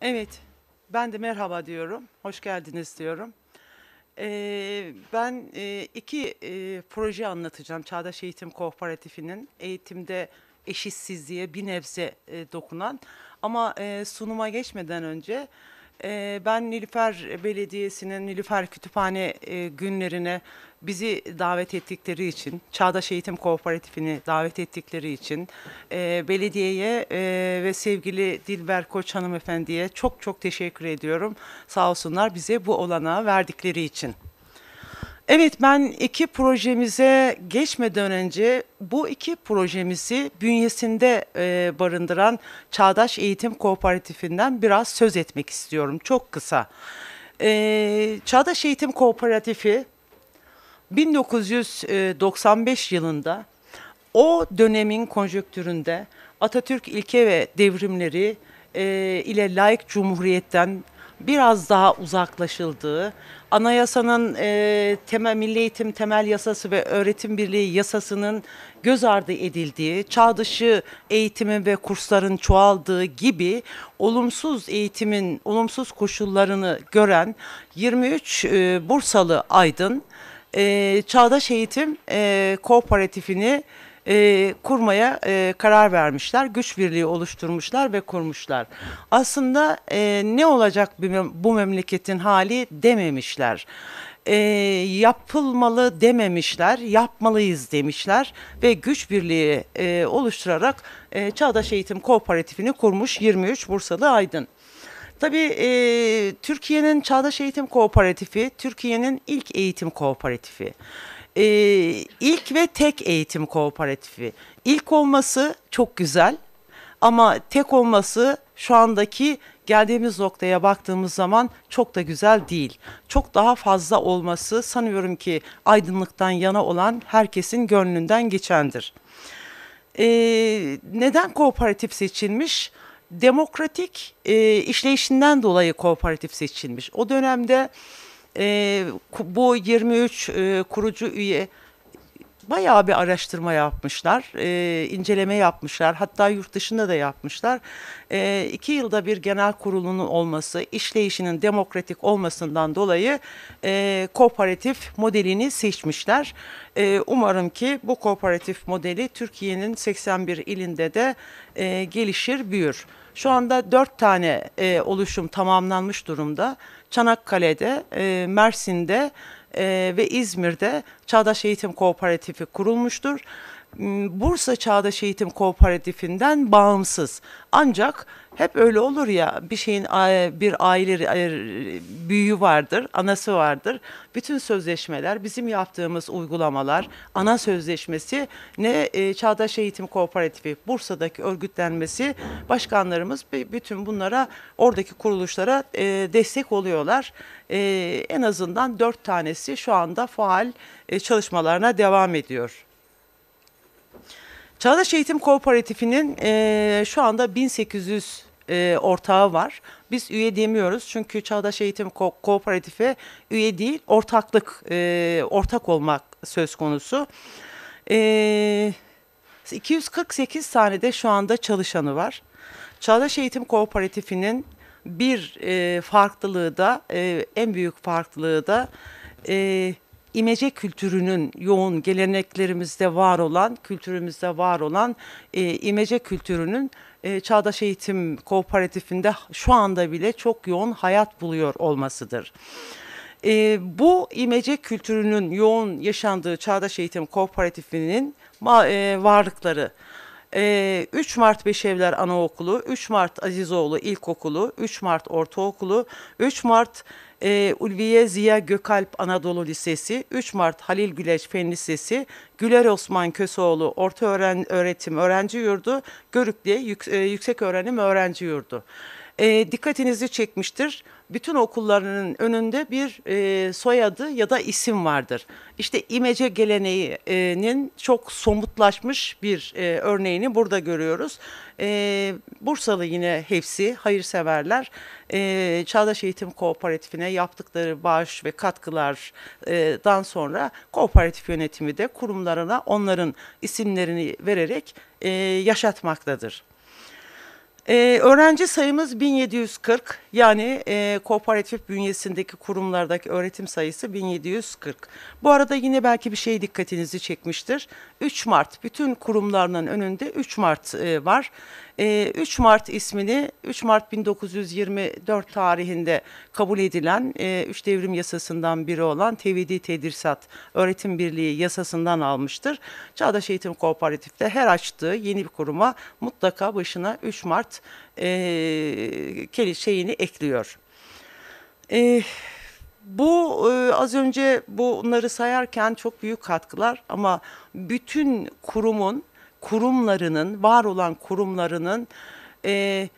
Evet, ben de merhaba diyorum, hoş geldiniz diyorum. Ee, ben e, iki e, proje anlatacağım Çağdaş Eğitim Kooperatifi'nin eğitimde eşitsizliğe bir nebze e, dokunan. Ama e, sunuma geçmeden önce ee, ben Nilüfer Belediyesi'nin Nilüfer Kütüphane e, günlerine bizi davet ettikleri için, Çağdaş Eğitim Kooperatifini davet ettikleri için e, belediyeye e, ve sevgili Dilber Koç hanımefendiye çok çok teşekkür ediyorum. Sağ olsunlar bize bu olanağı verdikleri için. Evet ben iki projemize geçmeden önce bu iki projemizi bünyesinde e, barındıran Çağdaş Eğitim Kooperatifinden biraz söz etmek istiyorum çok kısa. E, Çağdaş Eğitim Kooperatifi 1995 yılında o dönemin konjöktüründe Atatürk ilke ve devrimleri e, ile layık cumhuriyetten biraz daha uzaklaşıldığı anayasanın e, temel milli eğitim temel yasası ve öğretim birliği yasasının göz ardı edildiği, çağ dışı eğitimin ve kursların çoğaldığı gibi olumsuz eğitimin olumsuz koşullarını gören 23 e, Bursalı aydın e, çağdaş eğitim e, kooperatifini e, kurmaya e, karar vermişler. Güç birliği oluşturmuşlar ve kurmuşlar. Aslında e, ne olacak bu memleketin hali dememişler e, yapılmalı dememişler, yapmalıyız demişler ve güç birliği e, oluşturarak e, Çağdaş Eğitim Kooperatifini kurmuş 23 Bursalı Aydın. Tabii e, Türkiye'nin Çağdaş Eğitim Kooperatifi, Türkiye'nin ilk eğitim kooperatifi e, ilk ve tek eğitim kooperatifi. İlk olması çok güzel ama tek olması şu andaki geldiğimiz noktaya baktığımız zaman çok da güzel değil. Çok daha fazla olması sanıyorum ki aydınlıktan yana olan herkesin gönlünden geçendir. Ee, neden kooperatif seçilmiş? Demokratik e, işleyişinden dolayı kooperatif seçilmiş. O dönemde e, bu 23 e, kurucu üye bayağı bir araştırma yapmışlar, e, inceleme yapmışlar, hatta yurt dışında da yapmışlar. E, iki yılda bir genel kurulunun olması, işleyişinin demokratik olmasından dolayı e, kooperatif modelini seçmişler. E, umarım ki bu kooperatif modeli Türkiye'nin 81 ilinde de e, gelişir, büyür. Şu anda dört tane e, oluşum tamamlanmış durumda. Çanakkale'de, e, Mersin'de e, ve İzmir'de Çağdaş Eğitim Kooperatifi kurulmuştur. Hmm, Bursa Çağdaş Eğitim Kooperatifinden bağımsız. Ancak hep öyle olur ya bir şeyin bir aile e, büyüğü vardır, anası vardır. Bütün sözleşmeler, bizim yaptığımız uygulamalar, ana sözleşmesi ne e, Çağdaş Eğitim Kooperatifi Bursa'daki örgütlenmesi başkanlarımız bütün bunlara oradaki kuruluşlara e, destek oluyorlar. En azından dört tanesi şu anda faal çalışmalarına devam ediyor. Çağdaş Eğitim Kooperatifi'nin e, şu anda 1800 e, ortağı var. Biz üye demiyoruz çünkü Çağdaş Eğitim Ko Kooperatifi üye değil, ortaklık, e, ortak olmak söz konusu. E, 248 tane de şu anda çalışanı var. Çağdaş Eğitim Kooperatifi'nin bir e, farklılığı da, e, en büyük farklılığı da... E, imece kültürünün yoğun geleneklerimizde var olan, kültürümüzde var olan e, imece kültürünün e, Çağdaş Eğitim Kooperatifinde şu anda bile çok yoğun hayat buluyor olmasıdır. E, bu imece kültürünün yoğun yaşandığı Çağdaş Eğitim Kooperatifi'nin e, varlıkları, 3 e, Mart Beşevler Anaokulu, 3 Mart Azizoğlu İlkokulu, 3 Mart Ortaokulu, 3 Mart e, Ulviye Ziya Gökalp Anadolu Lisesi, 3 Mart Halil Güleç Fen Lisesi, Güler Osman Köseoğlu Orta Öğren Öğretim Öğrenci Yurdu, Görükle Yük, e, Yüksek Öğrenim Öğrenci Yurdu. E, dikkatinizi çekmiştir bütün okullarının önünde bir e, soyadı ya da isim vardır. İşte imece geleneğinin çok somutlaşmış bir e, örneğini burada görüyoruz. E, Bursalı yine hepsi hayırseverler e, Çağdaş Eğitim Kooperatifine yaptıkları bağış ve katkılardan sonra kooperatif yönetimi de kurumlarına onların isimlerini vererek e, yaşatmaktadır. Ee, öğrenci sayımız 1740 yani e, kooperatif bünyesindeki kurumlardaki öğretim sayısı 1740. Bu arada yine belki bir şey dikkatinizi çekmiştir. 3 Mart bütün kurumlarının önünde 3 Mart e, var e, ee, 3 Mart ismini 3 Mart 1924 tarihinde kabul edilen e, 3 devrim yasasından biri olan TVD Tedrisat Öğretim Birliği yasasından almıştır. Çağdaş Eğitim Kooperatifte her açtığı yeni bir kuruma mutlaka başına 3 Mart e, şeyini ekliyor. E, bu e, az önce bunları sayarken çok büyük katkılar ama bütün kurumun kurumlarının, var olan kurumlarının e,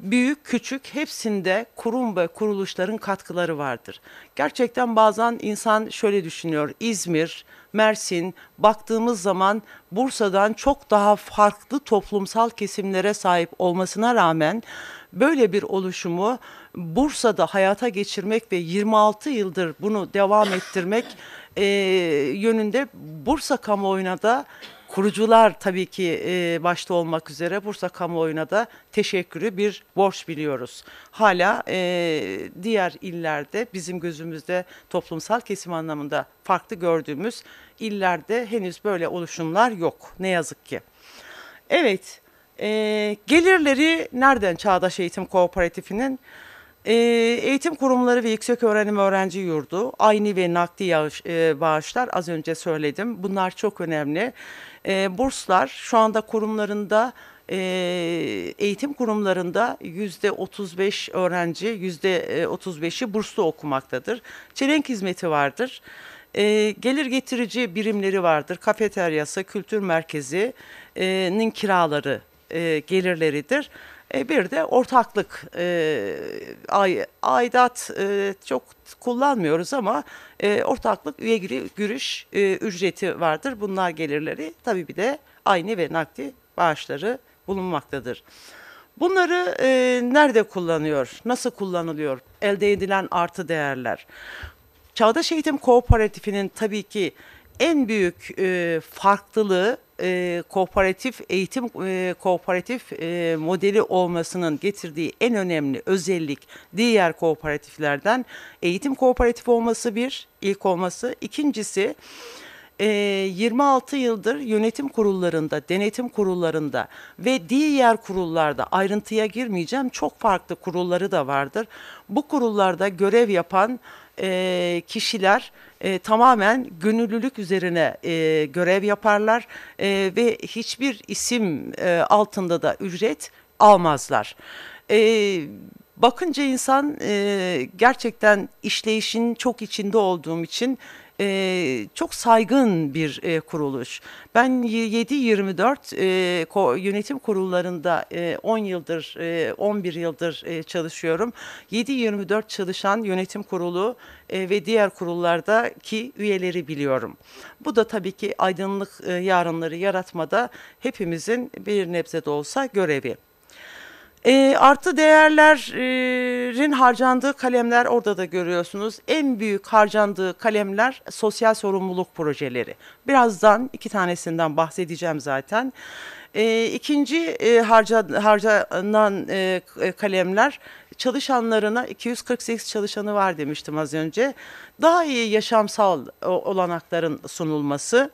büyük, küçük hepsinde kurum ve kuruluşların katkıları vardır. Gerçekten bazen insan şöyle düşünüyor. İzmir, Mersin baktığımız zaman Bursa'dan çok daha farklı toplumsal kesimlere sahip olmasına rağmen böyle bir oluşumu Bursa'da hayata geçirmek ve 26 yıldır bunu devam ettirmek e, yönünde Bursa kamuoyuna da kurucular tabii ki e, başta olmak üzere Bursa kamuoyuna da teşekkürü bir borç biliyoruz. Hala e, diğer illerde bizim gözümüzde toplumsal kesim anlamında farklı gördüğümüz illerde henüz böyle oluşumlar yok ne yazık ki. Evet, e, gelirleri nereden Çağdaş Eğitim Kooperatifi'nin? E, eğitim kurumları ve yüksek öğrenim öğrenci yurdu, aynı ve nakdi yağış, e, bağışlar az önce söyledim. Bunlar çok önemli. E, burslar şu anda kurumlarında e, eğitim kurumlarında yüzde 35 öğrenci yüzde 35'i e, burslu okumaktadır. Çelenk hizmeti vardır. E, gelir getirici birimleri vardır. Kafeteryası, kültür merkezi'nin e, kiraları e, gelirleridir. E, bir de ortaklık e, ay, aidat e, çok kullanmıyoruz ama e, ortaklık üye giriş e, ücreti vardır. Bunlar gelirleri tabii bir de aynı ve nakdi bağışları bulunmaktadır. Bunları e, nerede kullanıyor, nasıl kullanılıyor, elde edilen artı değerler? Çağdaş Eğitim Kooperatifi'nin tabii ki en büyük e, farklılığı e, kooperatif eğitim e, kooperatif e, modeli olmasının getirdiği en önemli özellik diğer kooperatiflerden eğitim kooperatif olması bir ilk olması ikincisi e, 26 yıldır yönetim kurullarında, denetim kurullarında ve diğer kurullarda ayrıntıya girmeyeceğim çok farklı kurulları da vardır. Bu kurullarda görev yapan e, kişiler e, tamamen gönüllülük üzerine e, görev yaparlar e, ve hiçbir isim e, altında da ücret almazlar. E, bakınca insan e, gerçekten işleyişin çok içinde olduğum için e, çok saygın bir e, kuruluş. Ben 7-24 e, yönetim kurullarında e, 10 yıldır, e, 11 yıldır e, çalışıyorum. 7-24 çalışan yönetim kurulu e, ve diğer kurullardaki üyeleri biliyorum. Bu da tabii ki aydınlık e, yarınları yaratmada hepimizin bir nebze de olsa görevi. E, artı değerlerin harcandığı kalemler orada da görüyorsunuz. En büyük harcandığı kalemler sosyal sorumluluk projeleri. Birazdan iki tanesinden bahsedeceğim zaten. E, ikinci e, harca, harcanan e, kalemler çalışanlarına 248 çalışanı var demiştim az önce. Daha iyi yaşamsal olanakların sunulması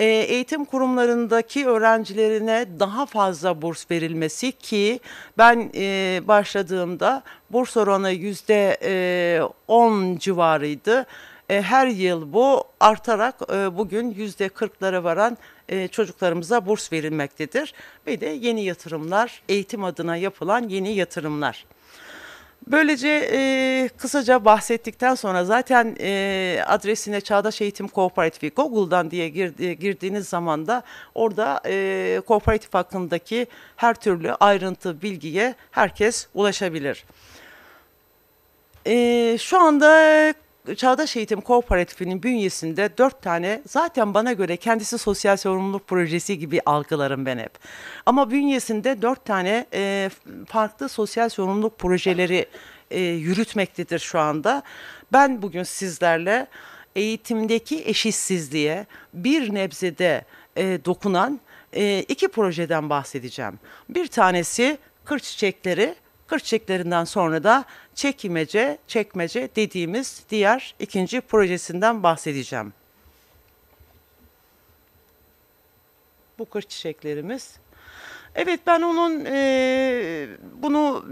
e, eğitim kurumlarındaki öğrencilerine daha fazla burs verilmesi ki ben e, başladığımda burs oranı yüzde e, on civarıydı. E, her yıl bu artarak e, bugün yüzde kırklara varan e, çocuklarımıza burs verilmektedir. Ve de yeni yatırımlar, eğitim adına yapılan yeni yatırımlar. Böylece e, kısaca bahsettikten sonra zaten e, adresine Çağdaş Eğitim Kooperatifi Google'dan diye gir, girdiğiniz zaman da orada e, kooperatif hakkındaki her türlü ayrıntı bilgiye herkes ulaşabilir. E, şu anda Çağdaş Eğitim Kooperatifi'nin bünyesinde dört tane zaten bana göre kendisi sosyal sorumluluk projesi gibi algılarım ben hep. Ama bünyesinde dört tane e, farklı sosyal sorumluluk projeleri e, yürütmektedir şu anda. Ben bugün sizlerle eğitimdeki eşitsizliğe bir nebzede e, dokunan e, iki projeden bahsedeceğim. Bir tanesi kır çiçekleri Kır çiçeklerinden sonra da çekimece, çekmece dediğimiz diğer ikinci projesinden bahsedeceğim. Bu kır çiçeklerimiz. Evet ben onun e, bunu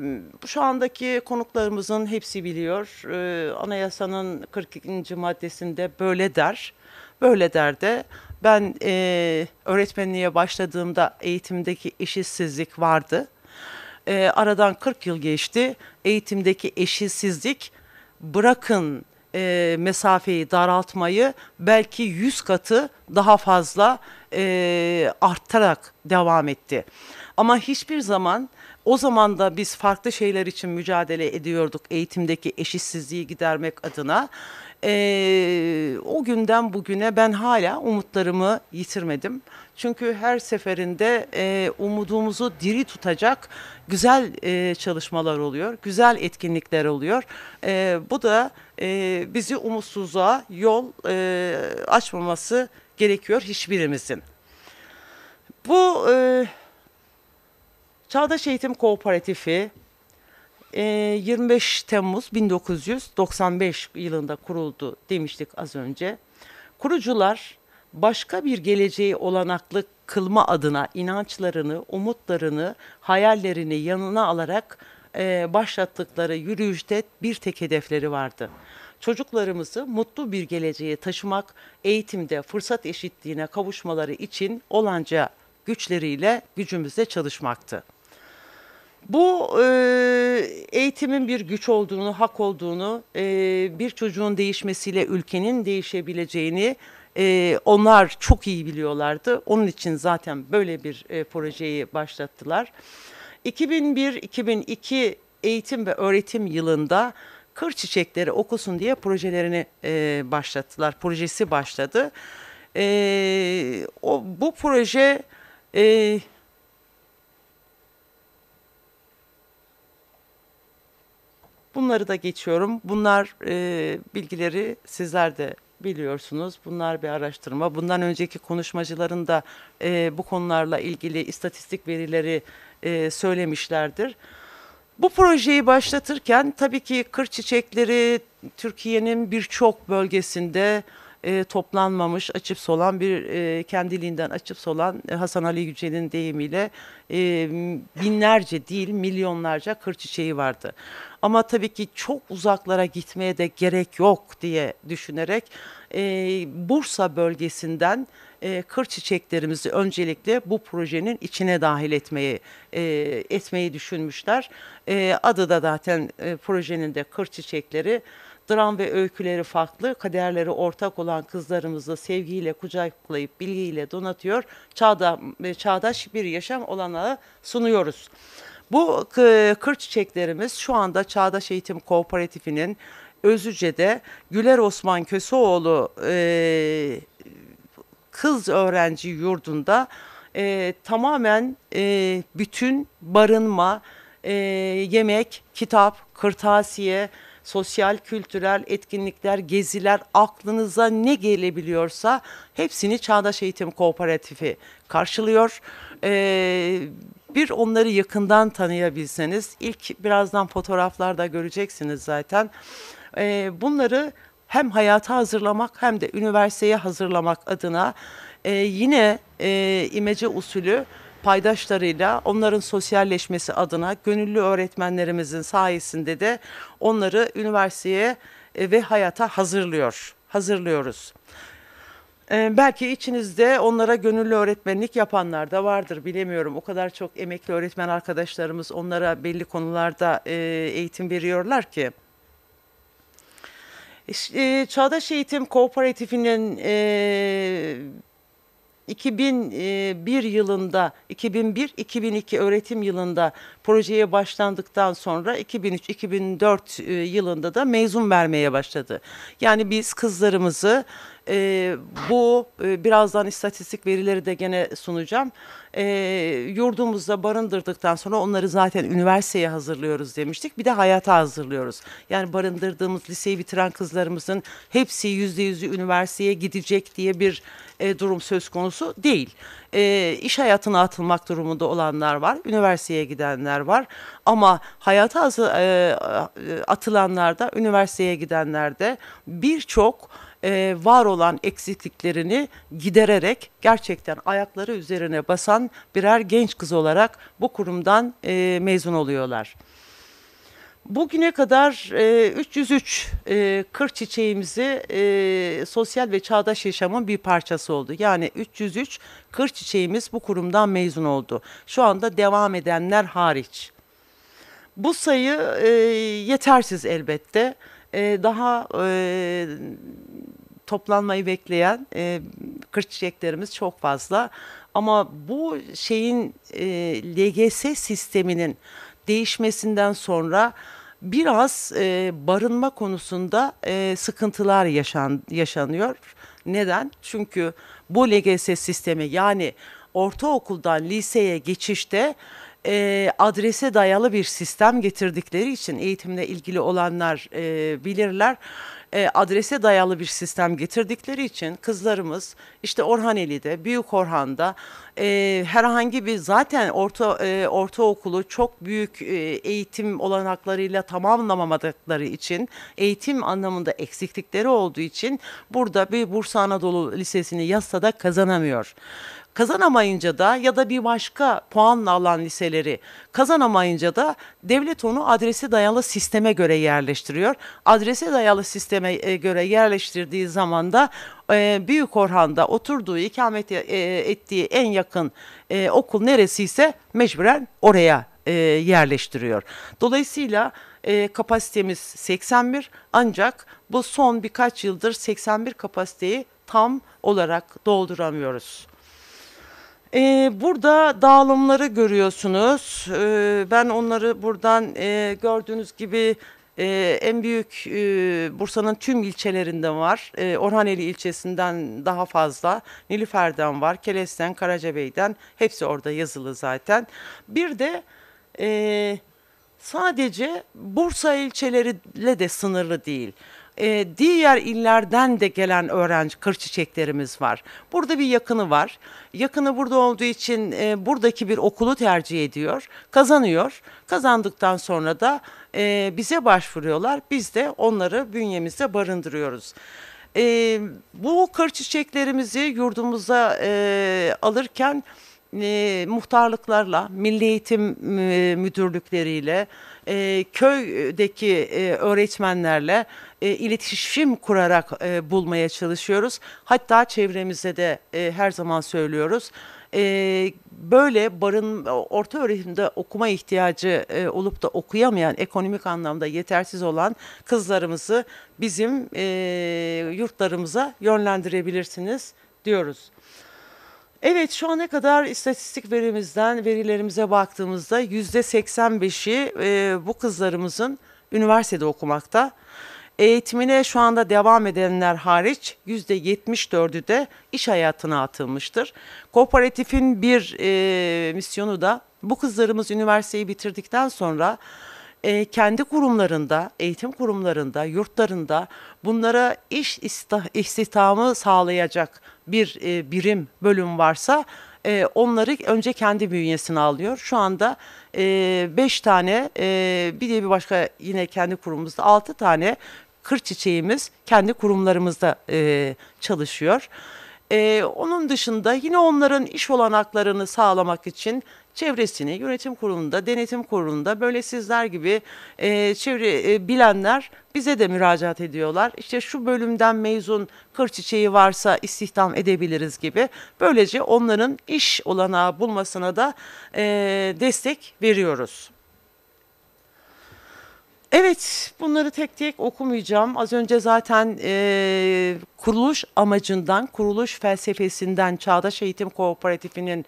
şu andaki konuklarımızın hepsi biliyor. E, anayasanın 42. maddesinde böyle der. Böyle der de ben e, öğretmenliğe başladığımda eğitimdeki işsizlik vardı. E, aradan 40 yıl geçti. Eğitimdeki eşitsizlik bırakın e, mesafeyi daraltmayı belki 100 katı daha fazla e, artarak devam etti. Ama hiçbir zaman o zaman da biz farklı şeyler için mücadele ediyorduk eğitimdeki eşitsizliği gidermek adına. E, o günden bugüne ben hala umutlarımı yitirmedim. Çünkü her seferinde e, umudumuzu diri tutacak güzel e, çalışmalar oluyor, güzel etkinlikler oluyor. E, bu da e, bizi umutsuzluğa yol e, açmaması gerekiyor hiçbirimizin. Bu e, Çağdaş Eğitim Kooperatifi e, 25 Temmuz 1995 yılında kuruldu demiştik az önce. Kurucular başka bir geleceği olanaklı kılma adına inançlarını, umutlarını, hayallerini yanına alarak e, başlattıkları yürüyüşte bir tek hedefleri vardı. Çocuklarımızı mutlu bir geleceğe taşımak, eğitimde fırsat eşitliğine kavuşmaları için olanca güçleriyle gücümüzle çalışmaktı. Bu e, eğitimin bir güç olduğunu, hak olduğunu, e, bir çocuğun değişmesiyle ülkenin değişebileceğini ee, onlar çok iyi biliyorlardı. Onun için zaten böyle bir e, projeyi başlattılar. 2001-2002 eğitim ve öğretim yılında kır çiçekleri okusun diye projelerini e, başlattılar. Projesi başladı. E, o bu proje e, bunları da geçiyorum. Bunlar e, bilgileri sizler de biliyorsunuz bunlar bir araştırma. Bundan önceki konuşmacıların da e, bu konularla ilgili istatistik verileri e, söylemişlerdir. Bu projeyi başlatırken tabii ki kır çiçekleri Türkiye'nin birçok bölgesinde e, toplanmamış, açıp solan bir e, kendiliğinden açıp solan e, Hasan Ali Yücel'in deyimiyle e, binlerce değil milyonlarca kır çiçeği vardı. Ama tabii ki çok uzaklara gitmeye de gerek yok diye düşünerek e, Bursa bölgesinden e, kır çiçeklerimizi öncelikle bu projenin içine dahil etmeyi e, etmeyi düşünmüşler. E, adı da zaten e, projenin de kır çiçekleri. Dram ve öyküleri farklı, kaderleri ortak olan kızlarımızı sevgiyle kucaklayıp bilgiyle donatıyor. Çağda, e, çağdaş bir yaşam olanlara sunuyoruz. Bu kır çiçeklerimiz şu anda Çağdaş Eğitim Kooperatifi'nin Özüce'de Güler Osman Köseoğlu e, kız öğrenci yurdunda e, tamamen e, bütün barınma, e, yemek, kitap, kırtasiye, sosyal, kültürel etkinlikler, geziler, aklınıza ne gelebiliyorsa hepsini Çağdaş Eğitim Kooperatifi karşılıyor. E, bir onları yakından tanıyabilseniz ilk birazdan fotoğraflarda göreceksiniz zaten. E, bunları hem hayata hazırlamak hem de üniversiteye hazırlamak adına e, yine e, imece usulü paydaşlarıyla onların sosyalleşmesi adına gönüllü öğretmenlerimizin sayesinde de onları üniversiteye e, ve hayata hazırlıyor. Hazırlıyoruz. Ee, belki içinizde onlara gönüllü öğretmenlik yapanlar da vardır bilemiyorum. O kadar çok emekli öğretmen arkadaşlarımız onlara belli konularda e, eğitim veriyorlar ki. E, Çağdaş Eğitim Kooperatifinin e, 2001 e, yılında 2001-2002 öğretim yılında projeye başlandıktan sonra 2003-2004 e, yılında da mezun vermeye başladı. Yani biz kızlarımızı e, bu e, birazdan istatistik verileri de gene sunacağım. E, yurdumuzda barındırdıktan sonra onları zaten üniversiteye hazırlıyoruz demiştik. Bir de hayata hazırlıyoruz. Yani barındırdığımız liseyi bitiren kızlarımızın hepsi yüzde yüzü üniversiteye gidecek diye bir e, durum söz konusu değil. E, iş hayatına atılmak durumunda olanlar var, üniversiteye gidenler var. Ama hayata hazır, e, e atılanlarda, üniversiteye gidenlerde birçok e, var olan eksikliklerini gidererek gerçekten ayakları üzerine basan birer genç kız olarak bu kurumdan e, mezun oluyorlar. Bugüne kadar e, 303 e, kır çiçeğimizi e, sosyal ve çağdaş yaşamın bir parçası oldu. Yani 303 kır çiçeğimiz bu kurumdan mezun oldu. Şu anda devam edenler hariç. Bu sayı e, yetersiz elbette e, daha e, toplanmayı bekleyen e, çiçeklerimiz çok fazla. Ama bu şeyin e, LGS sisteminin değişmesinden sonra biraz e, barınma konusunda e, sıkıntılar yaşan, yaşanıyor. Neden? Çünkü bu LGS sistemi yani ortaokuldan liseye geçişte e, adrese dayalı bir sistem getirdikleri için eğitimle ilgili olanlar e, bilirler. E, adrese dayalı bir sistem getirdikleri için kızlarımız işte Orhaneli'de, Büyük Orhan'da e, herhangi bir zaten orta e, ortaokulu çok büyük e, eğitim olanaklarıyla tamamlamamadıkları için eğitim anlamında eksiklikleri olduğu için burada bir Bursa Anadolu Lisesi'ni yazsa da kazanamıyor. Kazanamayınca da ya da bir başka puanla alan liseleri kazanamayınca da devlet onu adrese dayalı sisteme göre yerleştiriyor. Adrese dayalı sisteme e, göre yerleştirdiği zaman da e, Büyük Orhan'da oturduğu, ikamet e, ettiği en yakın e, okul neresiyse mecburen oraya yerleştiriyor. Dolayısıyla kapasitemiz 81 ancak bu son birkaç yıldır 81 kapasiteyi tam olarak dolduramıyoruz. Ee, burada dağılımları görüyorsunuz. Ee, ben onları buradan e, gördüğünüz gibi e, en büyük e, Bursa'nın tüm ilçelerinde var. Orhaneli ilçesinden daha fazla. Nilüfer'den var. Keles'ten, Karacabey'den. Hepsi orada yazılı zaten. Bir de sadece Bursa ilçeleriyle de sınırlı değil e, diğer illerden de gelen öğrenci kır çiçeklerimiz var. Burada bir yakını var. Yakını burada olduğu için e, buradaki bir okulu tercih ediyor, kazanıyor. Kazandıktan sonra da e, bize başvuruyorlar. Biz de onları bünyemizde barındırıyoruz. E, bu kır çiçeklerimizi yurdumuza e, alırken e, muhtarlıklarla, milli eğitim e, müdürlükleriyle, e, köydeki e, öğretmenlerle e, iletişim kurarak e, bulmaya çalışıyoruz. Hatta çevremize de e, her zaman söylüyoruz. E, böyle barın orta öğretimde okuma ihtiyacı e, olup da okuyamayan, ekonomik anlamda yetersiz olan kızlarımızı bizim e, yurtlarımıza yönlendirebilirsiniz diyoruz. Evet şu ana kadar istatistik verimizden verilerimize baktığımızda yüzde %85'i e, bu kızlarımızın üniversitede okumakta. Eğitimine şu anda devam edenler hariç %74'ü de iş hayatına atılmıştır. Kooperatifin bir e, misyonu da bu kızlarımız üniversiteyi bitirdikten sonra e, kendi kurumlarında, eğitim kurumlarında, yurtlarında bunlara iş istihdamı sağlayacak bir e, birim, bölüm varsa e, onları önce kendi bünyesine alıyor. Şu anda e, beş tane, e, bir de bir başka yine kendi kurumumuzda altı tane kır çiçeğimiz kendi kurumlarımızda e, çalışıyor. E, onun dışında yine onların iş olanaklarını sağlamak için çevresini yönetim kurulunda, denetim kurulunda böyle sizler gibi e, çevre e, bilenler bize de müracaat ediyorlar. İşte şu bölümden mezun kır çiçeği varsa istihdam edebiliriz gibi. Böylece onların iş olanağı bulmasına da e, destek veriyoruz. Evet bunları tek tek okumayacağım. Az önce zaten e, kuruluş amacından, kuruluş felsefesinden, Çağdaş Eğitim Kooperatifi'nin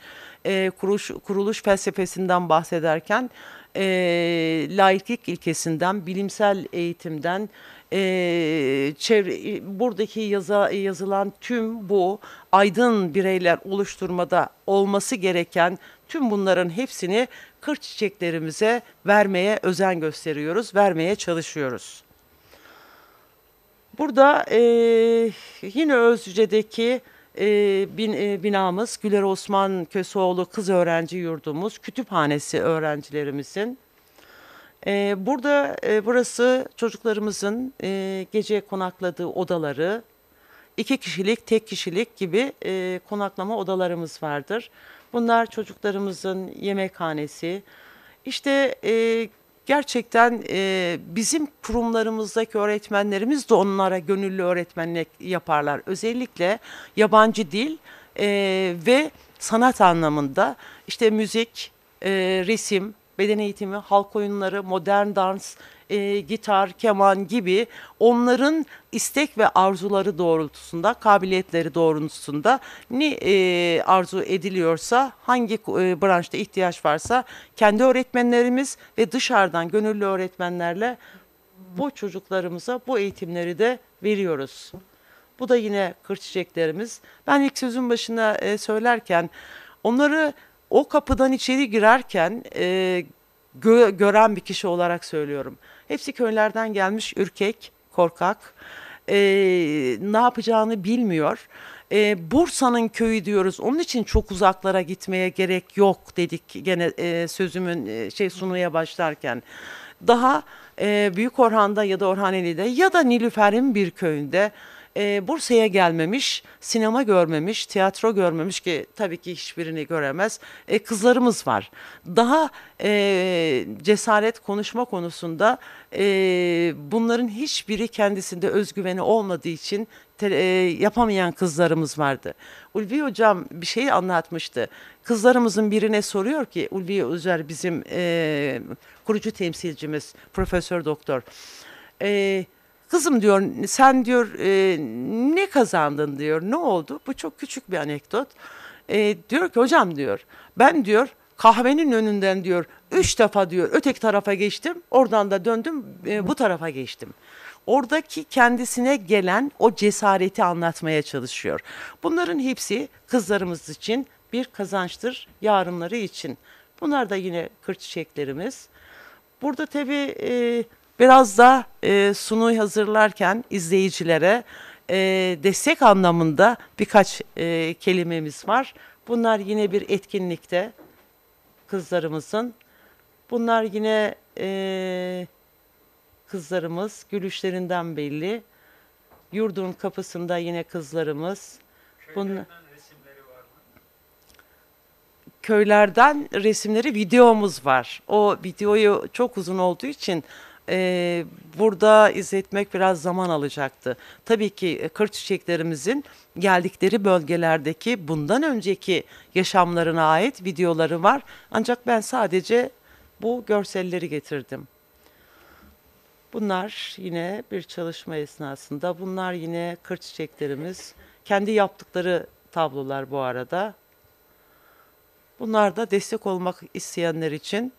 e, kuruluş, kuruluş felsefesinden bahsederken e, laiklik ilkesinden, bilimsel eğitimden, e, çevre, e, buradaki yaza, yazılan tüm bu aydın bireyler oluşturmada olması gereken tüm bunların hepsini kır çiçeklerimize vermeye özen gösteriyoruz, vermeye çalışıyoruz. Burada e, yine Özcüce'deki e, bin, e, binamız Güler Osman Kösoğlu Kız Öğrenci Yurdumuz, kütüphanesi öğrencilerimizin. E, burada e, burası çocuklarımızın e, gece konakladığı odaları, iki kişilik, tek kişilik gibi e, konaklama odalarımız vardır. Bunlar çocuklarımızın yemekhanesi. İşte e, gerçekten e, bizim kurumlarımızdaki öğretmenlerimiz de onlara gönüllü öğretmenlik yaparlar. Özellikle yabancı dil e, ve sanat anlamında işte müzik, e, resim, beden eğitimi, halk oyunları, modern dans, e, gitar, keman gibi onların istek ve arzuları doğrultusunda, kabiliyetleri doğrultusunda ne e, arzu ediliyorsa, hangi e, branşta ihtiyaç varsa kendi öğretmenlerimiz ve dışarıdan gönüllü öğretmenlerle bu çocuklarımıza bu eğitimleri de veriyoruz. Bu da yine kır çiçeklerimiz. Ben ilk sözün başına e, söylerken onları o kapıdan içeri girerken e, gö gören bir kişi olarak söylüyorum. Hepsi köylerden gelmiş ürkek, korkak. Ee, ne yapacağını bilmiyor. Ee, Bursa'nın köyü diyoruz. Onun için çok uzaklara gitmeye gerek yok dedik gene e, sözümün e, şey sunuya başlarken. Daha e, Büyük Orhan'da ya da Orhaneli'de ya da Nilüfer'in bir köyünde e, Bursa'ya gelmemiş, sinema görmemiş, tiyatro görmemiş ki tabii ki hiçbirini göremez e, kızlarımız var. Daha e, cesaret konuşma konusunda e, bunların hiçbiri kendisinde özgüveni olmadığı için te, e, yapamayan kızlarımız vardı. Ulvi hocam bir şey anlatmıştı. Kızlarımızın birine soruyor ki Ulvi Özer bizim e, kurucu temsilcimiz Profesör Doktor. Eee Kızım diyor sen diyor e, ne kazandın diyor ne oldu? Bu çok küçük bir anekdot. E, diyor ki hocam diyor ben diyor kahvenin önünden diyor üç defa diyor öteki tarafa geçtim oradan da döndüm e, bu tarafa geçtim. Oradaki kendisine gelen o cesareti anlatmaya çalışıyor. Bunların hepsi kızlarımız için bir kazançtır yarınları için. Bunlar da yine kır çiçeklerimiz. Burada tabii e, Biraz da e, sunuyu hazırlarken izleyicilere e, destek anlamında birkaç e, kelimemiz var. Bunlar yine bir etkinlikte kızlarımızın. Bunlar yine e, kızlarımız gülüşlerinden belli. Yurdun kapısında yine kızlarımız. Bunlar köylerden resimleri videomuz var. O videoyu çok uzun olduğu için e, burada izletmek biraz zaman alacaktı. Tabii ki e, kır çiçeklerimizin geldikleri bölgelerdeki bundan önceki yaşamlarına ait videoları var. Ancak ben sadece bu görselleri getirdim. Bunlar yine bir çalışma esnasında. Bunlar yine kır çiçeklerimiz. Kendi yaptıkları tablolar bu arada. Bunlar da destek olmak isteyenler için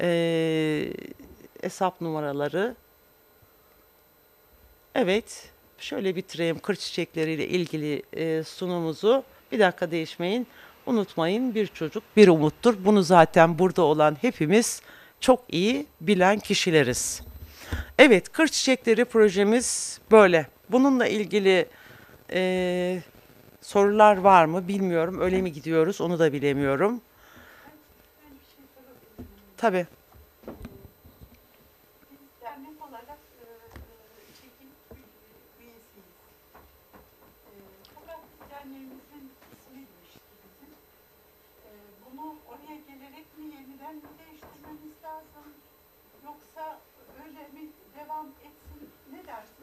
e, hesap numaraları. Evet, şöyle bitireyim kır çiçekleriyle ilgili e, sunumuzu. Bir dakika değişmeyin. Unutmayın bir çocuk bir umuttur. Bunu zaten burada olan hepimiz çok iyi bilen kişileriz. Evet, kır çiçekleri projemiz böyle. Bununla ilgili e, sorular var mı bilmiyorum. Öyle mi gidiyoruz onu da bilemiyorum. Şey Tabii.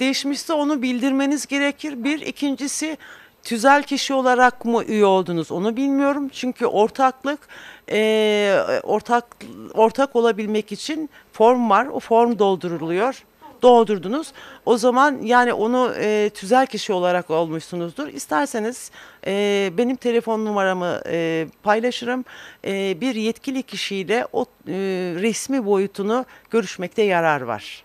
değişmişse onu bildirmeniz gerekir. Bir, ikincisi tüzel kişi olarak mı üye oldunuz onu bilmiyorum. Çünkü ortaklık e, ortak ortak olabilmek için form var. O form dolduruluyor. Doldurdunuz. O zaman yani onu e, tüzel kişi olarak olmuşsunuzdur. İsterseniz e, benim telefon numaramı e, paylaşırım. E, bir yetkili kişiyle o e, resmi boyutunu görüşmekte yarar var.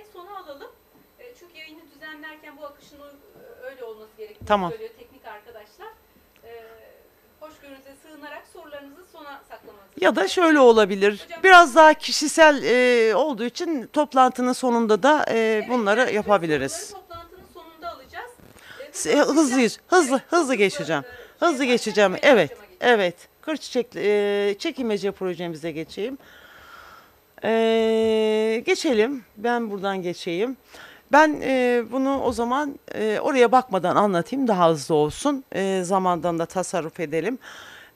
en sona alalım. E, çünkü yayını düzenlerken bu akışın e, öyle olması gerektiğini tamam. söylüyor teknik arkadaşlar. E, hoşgörünüze sığınarak sorularınızı sona saklamanız. Ya da şöyle olabilir. Hocam, Biraz daha kişisel e, olduğu için toplantının sonunda da e, evet, bunları yani yapabiliriz. Toplantının sonunda alacağız. E, hızlıyız. Hızlı e, şey evet, hızlı geçeceğim. Hızlı, geçeceğim. Evet. Evet. Kır çiçekli e, çekimece projemize geçeyim. Ee, geçelim. Ben buradan geçeyim. Ben e, bunu o zaman e, oraya bakmadan anlatayım daha hızlı olsun. E, zamandan da tasarruf edelim.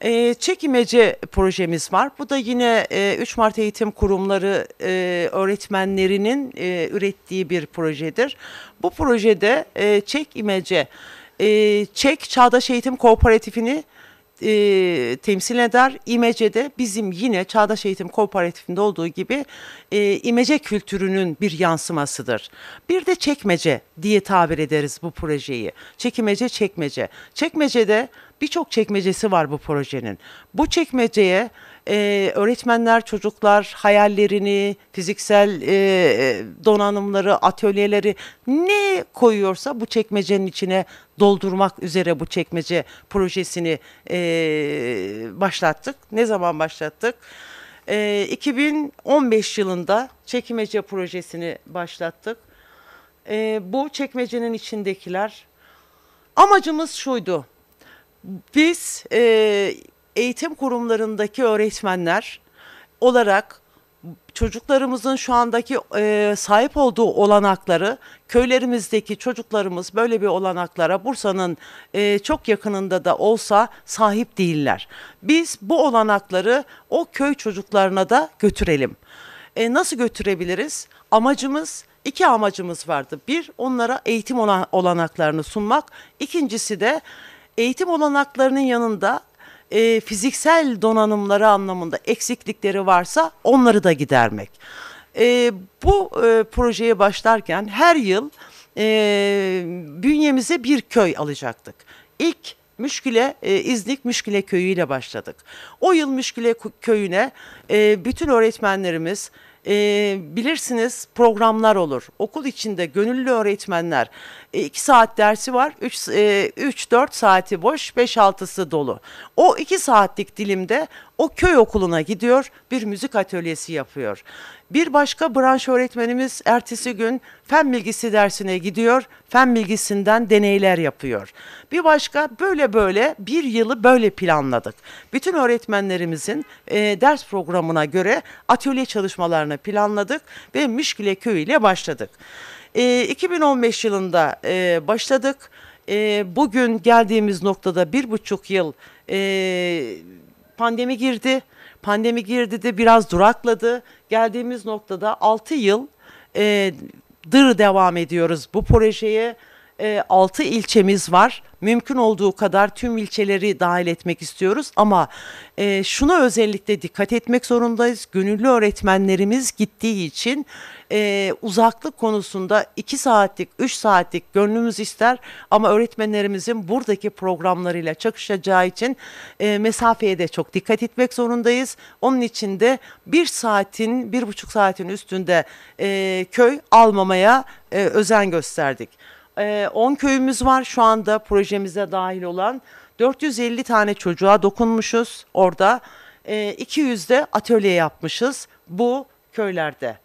E, çekimece projemiz var. Bu da yine e, 3 Mart Eğitim Kurumları e, öğretmenlerinin e, ürettiği bir projedir. Bu projede e, çekimece e, Çek Çağdaş Eğitim Kooperatifini e, temsil eder. İmece'de bizim yine Çağdaş Eğitim Kooperatifinde olduğu gibi e, imece kültürünün bir yansımasıdır. Bir de çekmece diye tabir ederiz bu projeyi. Çekimece, çekmece. Çekmece'de birçok çekmecesi var bu projenin. Bu çekmeceye e, öğretmenler çocuklar hayallerini, fiziksel e, donanımları, atölyeleri ne koyuyorsa bu çekmecenin içine doldurmak üzere bu çekmece projesini e, başlattık. Ne zaman başlattık? E, 2015 yılında çekmece projesini başlattık. E, bu çekmecenin içindekiler amacımız şuydu. Biz e, eğitim kurumlarındaki öğretmenler olarak çocuklarımızın şu andaki e, sahip olduğu olanakları köylerimizdeki çocuklarımız böyle bir olanaklara Bursa'nın e, çok yakınında da olsa sahip değiller. Biz bu olanakları o köy çocuklarına da götürelim. E, nasıl götürebiliriz? Amacımız iki amacımız vardı. Bir onlara eğitim olan, olanaklarını sunmak. İkincisi de eğitim olanaklarının yanında e, fiziksel donanımları anlamında eksiklikleri varsa onları da gidermek. E, bu e, projeye başlarken her yıl e, bünyemize bir köy alacaktık. İlk Müşkile, e, İznik Müşkile Köyü ile başladık. O yıl Müşkile Köyü'ne e, bütün öğretmenlerimiz, e, bilirsiniz programlar olur. Okul içinde gönüllü öğretmenler 2 e, saat dersi var, 3-4 e, saati boş, 5-6'sı dolu. O 2 saatlik dilimde o köy okuluna gidiyor, bir müzik atölyesi yapıyor. Bir başka branş öğretmenimiz ertesi gün fen bilgisi dersine gidiyor, fen bilgisinden deneyler yapıyor. Bir başka böyle böyle bir yılı böyle planladık. Bütün öğretmenlerimizin e, ders programına göre atölye çalışmalarını planladık ve Müşkile Köyü ile başladık. E, 2015 yılında e, başladık. E, bugün geldiğimiz noktada bir buçuk yıl e, pandemi girdi Pandemi girdi de biraz durakladı. Geldiğimiz noktada 6 yıl e, dır devam ediyoruz bu projeye e, 6 ilçemiz var. Mümkün olduğu kadar tüm ilçeleri dahil etmek istiyoruz ama e, şuna özellikle dikkat etmek zorundayız. Gönüllü öğretmenlerimiz gittiği için e, uzaklık konusunda 2 saatlik, 3 saatlik gönlümüz ister ama öğretmenlerimizin buradaki programlarıyla çakışacağı için e, mesafeye de çok dikkat etmek zorundayız. Onun için de 1 saatin, 1,5 saatin üstünde e, köy almamaya e, özen gösterdik. 10 ee, köyümüz var şu anda projemize dahil olan. 450 tane çocuğa dokunmuşuz orada. 200 ee, de atölye yapmışız bu köylerde.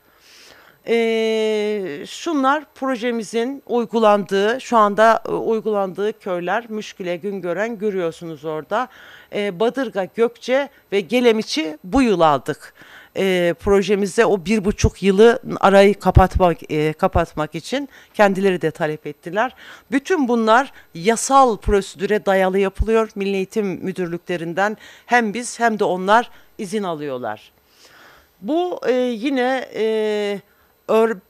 Ee, şunlar projemizin uygulandığı, şu anda e, uygulandığı köyler. Müşküle, Güngören görüyorsunuz orada. Badırga, Gökçe ve Gelemiç'i bu yıl aldık e, projemize o bir buçuk yılı arayı kapatmak e, kapatmak için kendileri de talep ettiler. Bütün bunlar yasal prosedüre dayalı yapılıyor. Milli Eğitim Müdürlüklerinden hem biz hem de onlar izin alıyorlar. Bu e, yine e,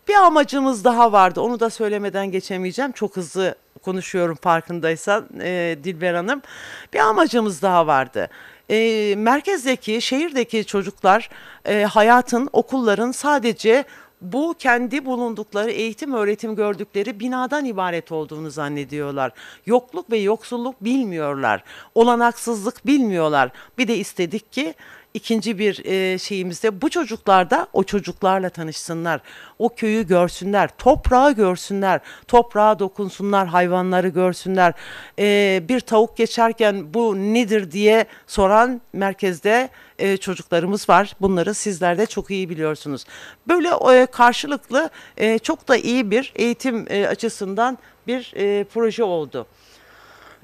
bir amacımız daha vardı. Onu da söylemeden geçemeyeceğim. Çok hızlı konuşuyorum farkındaysan e, Dilber Hanım. Bir amacımız daha vardı e, merkezdeki, şehirdeki çocuklar e, hayatın, okulların sadece bu kendi bulundukları eğitim öğretim gördükleri binadan ibaret olduğunu zannediyorlar. Yokluk ve yoksulluk bilmiyorlar. Olanaksızlık bilmiyorlar. Bir de istedik ki ikinci bir e, şeyimizde bu çocuklar da o çocuklarla tanışsınlar. O köyü görsünler, toprağı görsünler, toprağa dokunsunlar, hayvanları görsünler. E, bir tavuk geçerken bu nedir diye soran merkezde e, çocuklarımız var. Bunları sizler de çok iyi biliyorsunuz. Böyle e, karşılıklı e, çok da iyi bir eğitim e, açısından bir e, proje oldu.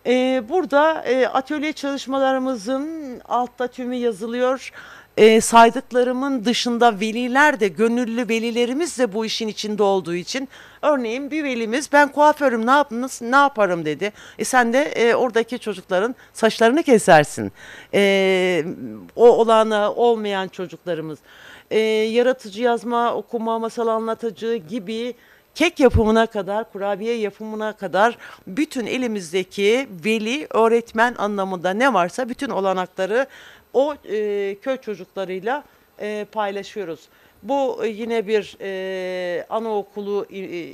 Ee, burada e, atölye çalışmalarımızın altta tümü yazılıyor. E, saydıklarımın dışında veliler de gönüllü velilerimiz de bu işin içinde olduğu için örneğin bir velimiz ben kuaförüm ne yapınız ne yaparım dedi. E, sen de e, oradaki çocukların saçlarını kesersin. E, o olana olmayan çocuklarımız e, yaratıcı yazma okuma masal anlatıcı gibi kek yapımına kadar, kurabiye yapımına kadar bütün elimizdeki veli, öğretmen anlamında ne varsa bütün olanakları o e, köy çocuklarıyla e, paylaşıyoruz. Bu e, yine bir e, anaokulu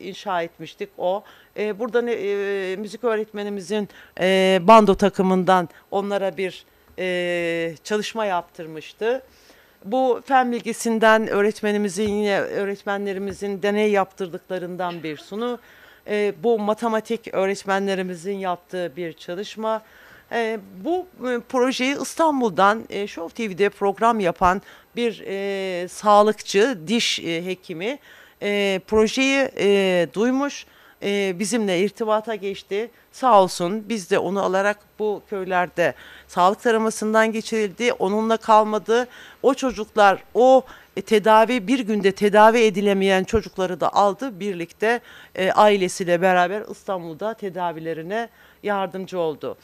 inşa etmiştik o. E, burada ne, e, müzik öğretmenimizin e, bando takımından onlara bir e, çalışma yaptırmıştı. Bu fen bilgisinden öğretmenimizin, yine öğretmenlerimizin deney yaptırdıklarından bir sunu. E, bu matematik öğretmenlerimizin yaptığı bir çalışma. E, bu e, projeyi İstanbul'dan e, Show TV'de program yapan bir e, sağlıkçı, diş e, hekimi e, projeyi e, duymuş ve e, bizimle irtibata geçti. Sağ olsun biz de onu alarak bu köylerde sağlık taramasından geçirildi. Onunla kalmadı. O çocuklar o e, tedavi bir günde tedavi edilemeyen çocukları da aldı. Birlikte e, ailesiyle beraber İstanbul'da tedavilerine yardımcı oldu.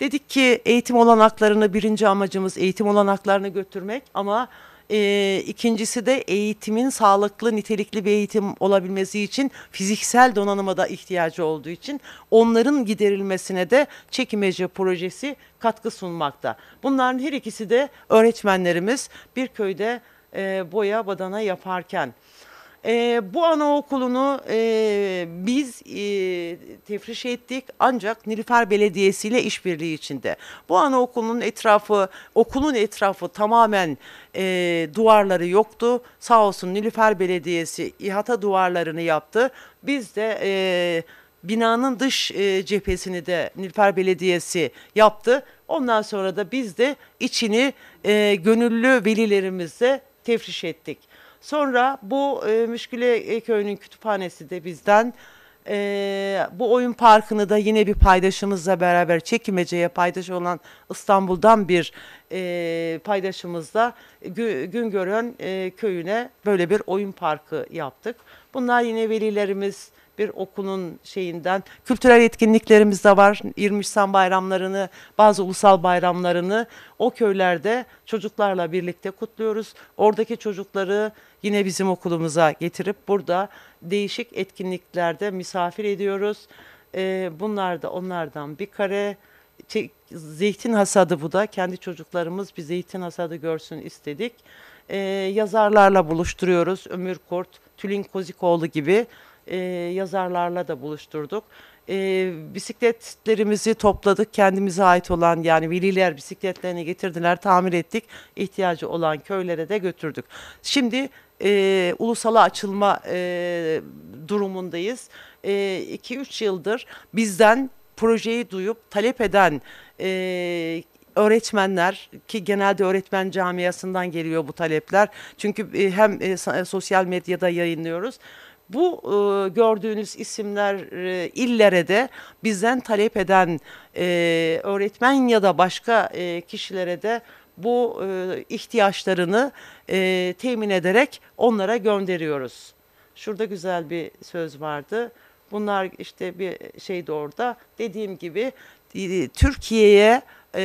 Dedik ki eğitim olanaklarını birinci amacımız eğitim olanaklarını götürmek ama e, ikincisi de eğitimin sağlıklı, nitelikli bir eğitim olabilmesi için fiziksel donanıma da ihtiyacı olduğu için onların giderilmesine de Çekimece projesi katkı sunmakta. Bunların her ikisi de öğretmenlerimiz bir köyde e, boya badana yaparken e, bu anaokulunu e, biz e, tefriş ettik ancak Nilüfer Belediyesi ile işbirliği içinde. Bu anaokulunun etrafı, okulun etrafı tamamen e, duvarları yoktu. Sağ olsun Nilüfer Belediyesi İHA'ta duvarlarını yaptı. Biz de... E, binanın dış e, cephesini de Nilüfer Belediyesi yaptı. Ondan sonra da biz de içini e, gönüllü velilerimizle tefriş ettik. Sonra bu e, Müşküle e, Köyü'nün kütüphanesi de bizden e, bu oyun parkını da yine bir paydaşımızla beraber çekimeceye paydaş olan İstanbul'dan bir e, paydaşımızla gü, Güngören e, köyüne böyle bir oyun parkı yaptık. Bunlar yine velilerimiz, bir okulun şeyinden kültürel etkinliklerimiz de var. İrmişsan bayramlarını, bazı ulusal bayramlarını o köylerde çocuklarla birlikte kutluyoruz. Oradaki çocukları yine bizim okulumuza getirip burada değişik etkinliklerde misafir ediyoruz. Ee, bunlar da onlardan bir kare zeytin hasadı bu da. Kendi çocuklarımız bir zeytin hasadı görsün istedik. Ee, yazarlarla buluşturuyoruz. Ömür Kurt, Tülin Kozikoğlu gibi e, yazarlarla da buluşturduk. E, bisikletlerimizi topladık. Kendimize ait olan yani veliler bisikletlerini getirdiler, tamir ettik. ihtiyacı olan köylere de götürdük. Şimdi e, ulusala açılma e, durumundayız. 2-3 e, üç yıldır bizden projeyi duyup talep eden e, öğretmenler ki genelde öğretmen camiasından geliyor bu talepler. Çünkü e, hem e, sosyal medyada yayınlıyoruz bu e, gördüğünüz isimler e, illere de bizden talep eden e, öğretmen ya da başka e, kişilere de bu e, ihtiyaçlarını e, temin ederek onlara gönderiyoruz. Şurada güzel bir söz vardı. Bunlar işte bir şeydi orada. Dediğim gibi e, Türkiye'ye e,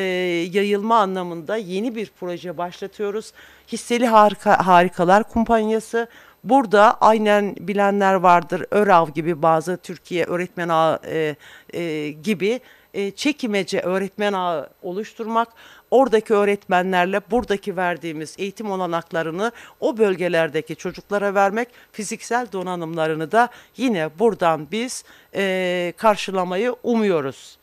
yayılma anlamında yeni bir proje başlatıyoruz. Hisseli Harika, Harikalar Kumpanyası Burada aynen bilenler vardır. Örav gibi bazı Türkiye öğretmen ağı e, e, gibi e, çekimece öğretmen ağı oluşturmak, oradaki öğretmenlerle buradaki verdiğimiz eğitim olanaklarını o bölgelerdeki çocuklara vermek, fiziksel donanımlarını da yine buradan biz e, karşılamayı umuyoruz.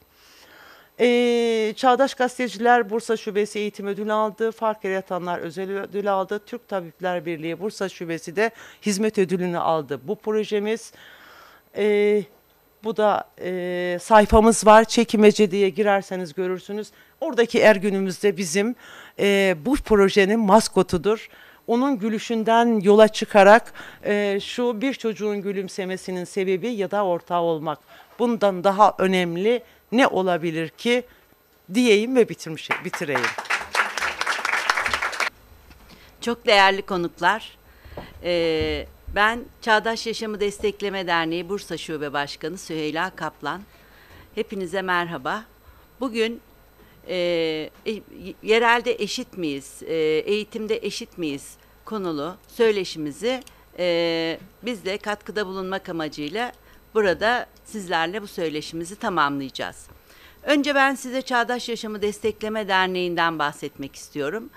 Ee, Çağdaş Gazeteciler Bursa Şubesi eğitim ödülü aldı. Fark yaratanlar özel ödül aldı. Türk Tabipler Birliği Bursa Şubesi de hizmet ödülünü aldı. Bu projemiz e, bu da e, sayfamız var. Çekimece diye girerseniz görürsünüz. Oradaki Ergün'ümüz de bizim e, bu projenin maskotudur onun gülüşünden yola çıkarak e, şu bir çocuğun gülümsemesinin sebebi ya da ortağı olmak. Bundan daha önemli ne olabilir ki diyeyim ve bitirmiş, bitireyim. Çok değerli konuklar. Ee, ben Çağdaş Yaşamı Destekleme Derneği Bursa Şube Başkanı Süheyla Kaplan. Hepinize merhaba. Bugün e, e yerelde eşit miyiz, e, eğitimde eşit miyiz konulu söyleşimizi e, biz de katkıda bulunmak amacıyla Burada sizlerle bu söyleşimizi tamamlayacağız. Önce ben size Çağdaş Yaşamı Destekleme Derneği'nden bahsetmek istiyorum.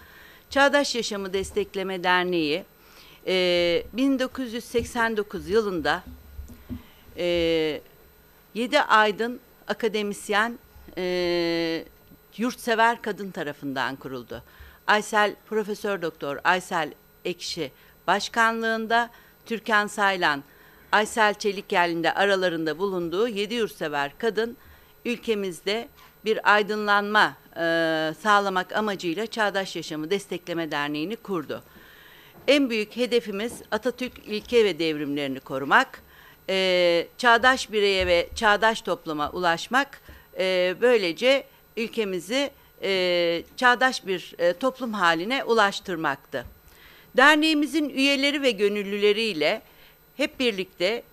Çağdaş Yaşamı Destekleme Derneği 1989 e, yılında e, 7 aydın akademisyen e, yurtsever kadın tarafından kuruldu. Aysel Profesör Doktor Aysel Ekşi başkanlığında Türkan Saylan Aysel Çelik yerinde aralarında bulunduğu yedi yurtsever kadın ülkemizde bir aydınlanma e, sağlamak amacıyla Çağdaş Yaşamı Destekleme Derneği'ni kurdu. En büyük hedefimiz Atatürk ilke ve devrimlerini korumak, e, çağdaş bireye ve çağdaş topluma ulaşmak, e, böylece ülkemizi e, çağdaş bir e, toplum haline ulaştırmaktı. Derneğimizin üyeleri ve gönüllüleriyle hep birlikte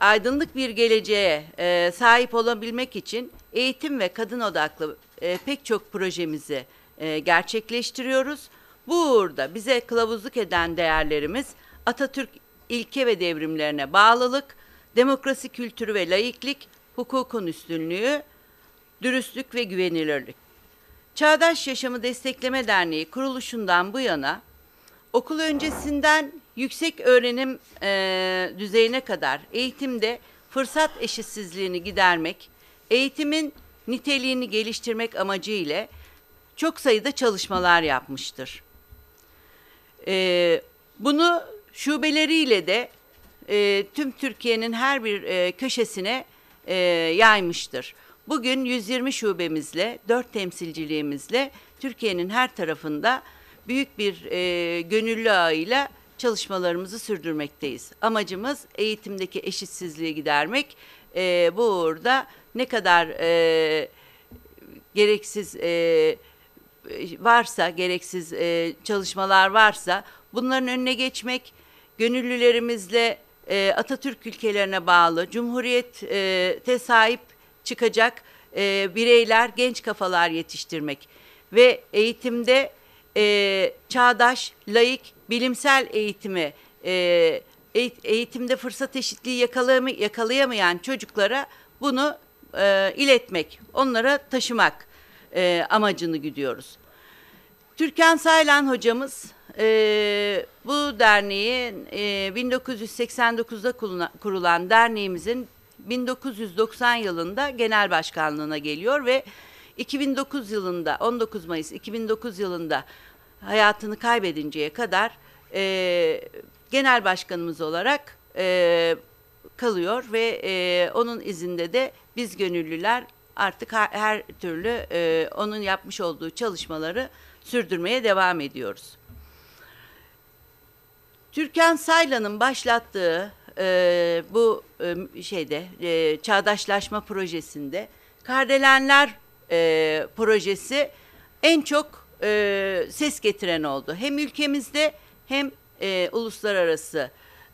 aydınlık bir geleceğe e, sahip olabilmek için eğitim ve kadın odaklı e, pek çok projemizi e, gerçekleştiriyoruz. Bu uğurda bize kılavuzluk eden değerlerimiz Atatürk ilke ve devrimlerine bağlılık, demokrasi kültürü ve laiklik, hukukun üstünlüğü, dürüstlük ve güvenilirlik. Çağdaş Yaşamı Destekleme Derneği kuruluşundan bu yana okul öncesinden yüksek öğrenim e, düzeyine kadar eğitimde fırsat eşitsizliğini gidermek, eğitimin niteliğini geliştirmek amacı ile çok sayıda çalışmalar yapmıştır. E, bunu şubeleriyle de e, tüm Türkiye'nin her bir e, köşesine e, yaymıştır. Bugün 120 şubemizle, 4 temsilciliğimizle Türkiye'nin her tarafında büyük bir e, gönüllü ağıyla çalışmalarımızı sürdürmekteyiz. Amacımız eğitimdeki eşitsizliği gidermek. E, ee, burada ne kadar e, gereksiz e, varsa, gereksiz e, çalışmalar varsa bunların önüne geçmek, gönüllülerimizle e, Atatürk ülkelerine bağlı, Cumhuriyet'e e, sahip çıkacak e, bireyler, genç kafalar yetiştirmek ve eğitimde e, çağdaş, laik, bilimsel eğitimi, e, eğitimde fırsat eşitliği yakalayamayan çocuklara bunu e, iletmek, onlara taşımak e, amacını gidiyoruz. Türkan Saylan hocamız e, bu derneği e, 1989'da kurulan derneğimizin 1990 yılında genel başkanlığına geliyor ve 2009 yılında 19 Mayıs 2009 yılında hayatını kaybedinceye kadar e, genel başkanımız olarak e, kalıyor ve e, onun izinde de biz gönüllüler artık her, her türlü e, onun yapmış olduğu çalışmaları sürdürmeye devam ediyoruz. Türkan Saylan'ın başlattığı e, bu e, şeyde e, çağdaşlaşma projesinde Kardelenler e, projesi en çok e, ses getiren oldu. Hem ülkemizde hem e, uluslararası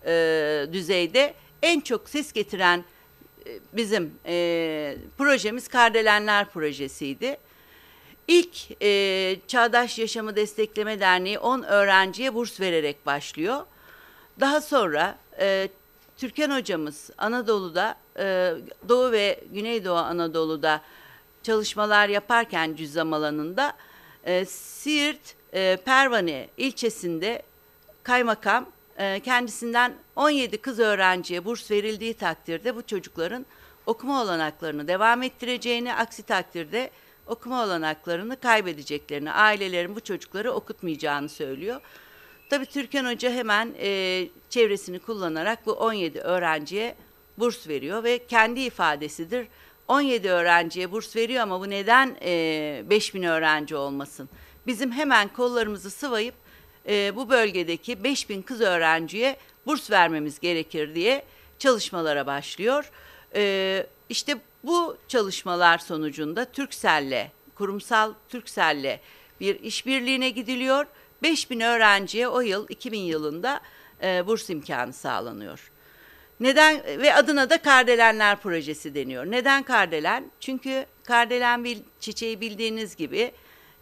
e, düzeyde en çok ses getiren e, bizim e, projemiz Kardelenler Projesi'ydi. İlk e, Çağdaş Yaşamı Destekleme Derneği 10 öğrenciye burs vererek başlıyor. Daha sonra e, Türkan hocamız Anadolu'da, e, Doğu ve Güneydoğu Anadolu'da çalışmalar yaparken cüzzam alanında ee, Siirt e, Pervane ilçesinde kaymakam e, kendisinden 17 kız öğrenciye burs verildiği takdirde bu çocukların okuma olanaklarını devam ettireceğini, aksi takdirde okuma olanaklarını kaybedeceklerini, ailelerin bu çocukları okutmayacağını söylüyor. Tabii Türkan Hoca hemen e, çevresini kullanarak bu 17 öğrenciye burs veriyor ve kendi ifadesidir 17 öğrenciye burs veriyor ama bu neden e, 5000 öğrenci olmasın? Bizim hemen kollarımızı sıvayıp e, bu bölgedeki 5000 kız öğrenciye burs vermemiz gerekir diye çalışmalara başlıyor. E, işte bu çalışmalar sonucunda Türkcellle kurumsal Türkcellle bir işbirliğine gidiliyor. 5000 öğrenciye o yıl 2000 yılında e, burs imkanı sağlanıyor. Neden ve adına da kardelenler projesi deniyor. Neden kardelen? Çünkü kardelen bir çiçeği bildiğiniz gibi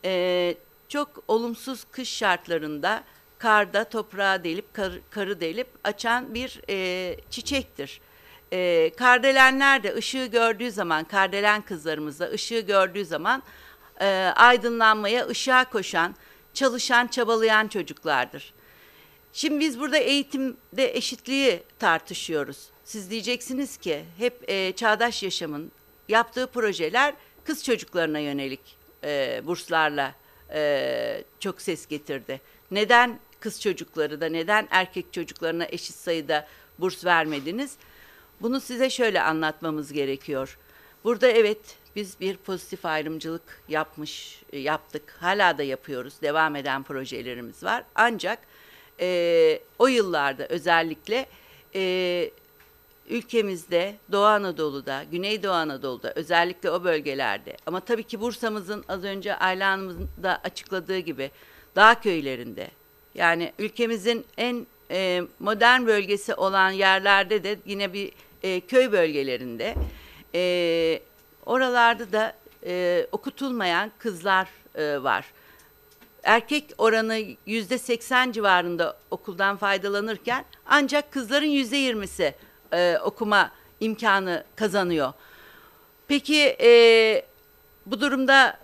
e, çok olumsuz kış şartlarında karda toprağa delip kar, karı delip açan bir e, çiçektir. E, kardelenler de ışığı gördüğü zaman kardelen kızlarımız da ışığı gördüğü zaman e, aydınlanmaya ışığa koşan, çalışan, çabalayan çocuklardır. Şimdi biz burada eğitimde eşitliği tartışıyoruz. Siz diyeceksiniz ki hep e, çağdaş yaşamın yaptığı projeler kız çocuklarına yönelik e, burslarla e, çok ses getirdi. Neden kız çocukları da neden erkek çocuklarına eşit sayıda burs vermediniz? Bunu size şöyle anlatmamız gerekiyor. Burada evet biz bir pozitif ayrımcılık yapmış e, yaptık. Hala da yapıyoruz. Devam eden projelerimiz var. Ancak e, o yıllarda özellikle e, ülkemizde Doğu Anadolu'da, Güneydoğu Anadolu'da özellikle o bölgelerde ama tabii ki Bursa'mızın az önce Ayla Hanım'ın da açıkladığı gibi dağ köylerinde yani ülkemizin en e, modern bölgesi olan yerlerde de yine bir e, köy bölgelerinde e, oralarda da e, okutulmayan kızlar e, var erkek oranı yüzde seksen civarında okuldan faydalanırken ancak kızların yüzde yirmisi e, okuma imkanı kazanıyor. Peki e, bu durumda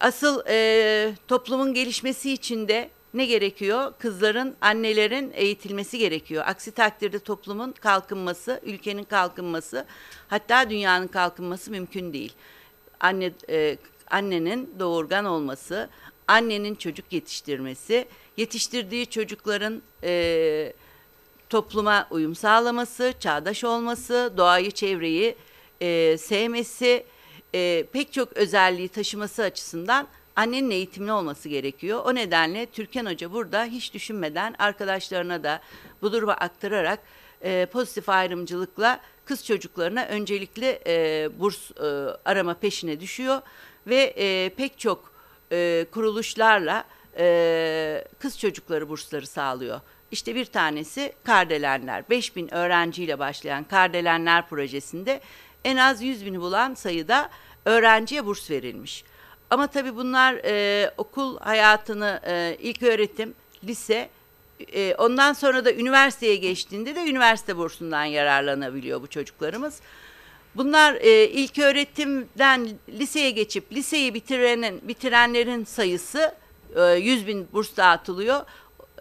asıl e, toplumun gelişmesi için de ne gerekiyor? Kızların, annelerin eğitilmesi gerekiyor. Aksi takdirde toplumun kalkınması, ülkenin kalkınması, hatta dünyanın kalkınması mümkün değil. Anne e, annenin doğurgan olması, annenin çocuk yetiştirmesi, yetiştirdiği çocukların e, topluma uyum sağlaması, çağdaş olması, doğayı, çevreyi e, sevmesi, e, pek çok özelliği taşıması açısından annenin eğitimli olması gerekiyor. O nedenle Türkan Hoca burada hiç düşünmeden arkadaşlarına da bu durumu aktararak e, pozitif ayrımcılıkla kız çocuklarına öncelikle e, burs e, arama peşine düşüyor ve e, pek çok e, kuruluşlarla e, kız çocukları bursları sağlıyor. İşte bir tanesi Kardelenler. 5 bin öğrenciyle başlayan Kardelenler projesinde en az 100 bini bulan sayıda öğrenciye burs verilmiş. Ama tabii bunlar e, okul hayatını e, ilk öğretim, lise, e, ondan sonra da üniversiteye geçtiğinde de üniversite bursundan yararlanabiliyor bu çocuklarımız. Bunlar e, ilk öğretimden liseye geçip liseyi bitirenin, bitirenlerin sayısı e, 100 bin burs dağıtılıyor.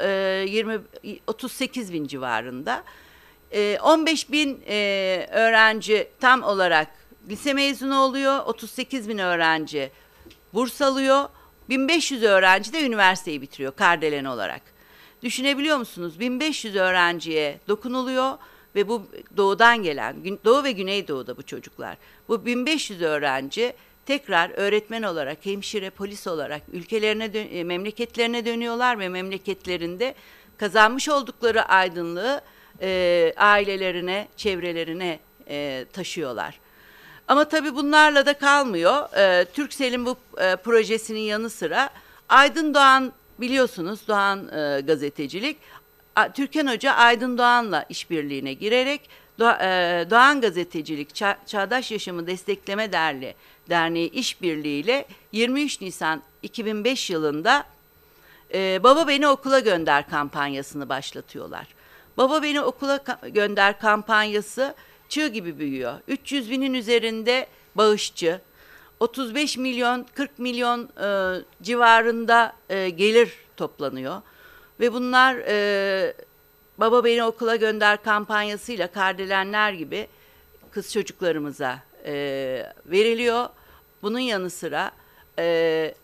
E, 20, 38 bin civarında. E, 15 bin e, öğrenci tam olarak lise mezunu oluyor. 38 bin öğrenci burs alıyor. 1500 öğrenci de üniversiteyi bitiriyor kardelen olarak. Düşünebiliyor musunuz? 1500 öğrenciye dokunuluyor ve bu doğudan gelen, doğu ve güneydoğuda bu çocuklar. Bu 1500 öğrenci tekrar öğretmen olarak, hemşire, polis olarak ülkelerine, dön e, memleketlerine dönüyorlar ve memleketlerinde kazanmış oldukları aydınlığı e, ailelerine, çevrelerine e, taşıyorlar. Ama tabii bunlarla da kalmıyor. E, Türksel'in bu e, projesinin yanı sıra Aydın Doğan biliyorsunuz Doğan e, gazetecilik Türkan Hoca Aydın Doğan'la işbirliğine girerek e, Doğan Gazetecilik Çağdaş Yaşamı Destekleme Derli Derneği işbirliğiyle 23 Nisan 2005 yılında e, Baba Beni Okula Gönder kampanyasını başlatıyorlar. Baba Beni Okula Gönder kampanyası çığ gibi büyüyor. 300 binin üzerinde bağışçı, 35 milyon 40 milyon e, civarında gelir toplanıyor. Ve bunlar e, Baba Beni Okula Gönder kampanyasıyla kardelenler gibi kız çocuklarımıza e, veriliyor. Bunun yanı sıra e,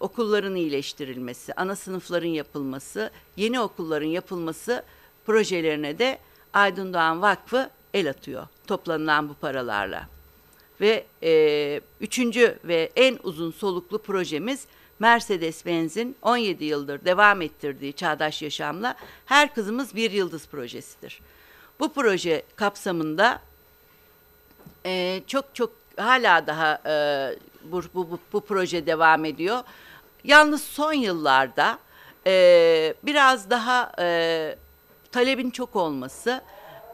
okulların iyileştirilmesi, ana sınıfların yapılması, yeni okulların yapılması projelerine de Aydın Doğan Vakfı el atıyor toplanılan bu paralarla. Ve e, üçüncü ve en uzun soluklu projemiz Mercedes-Benz'in 17 yıldır devam ettirdiği Çağdaş Yaşam'la Her Kızımız Bir Yıldız projesidir. Bu proje kapsamında e, çok çok hala daha e, bu, bu, bu, bu proje devam ediyor. Yalnız son yıllarda e, biraz daha e, talebin çok olması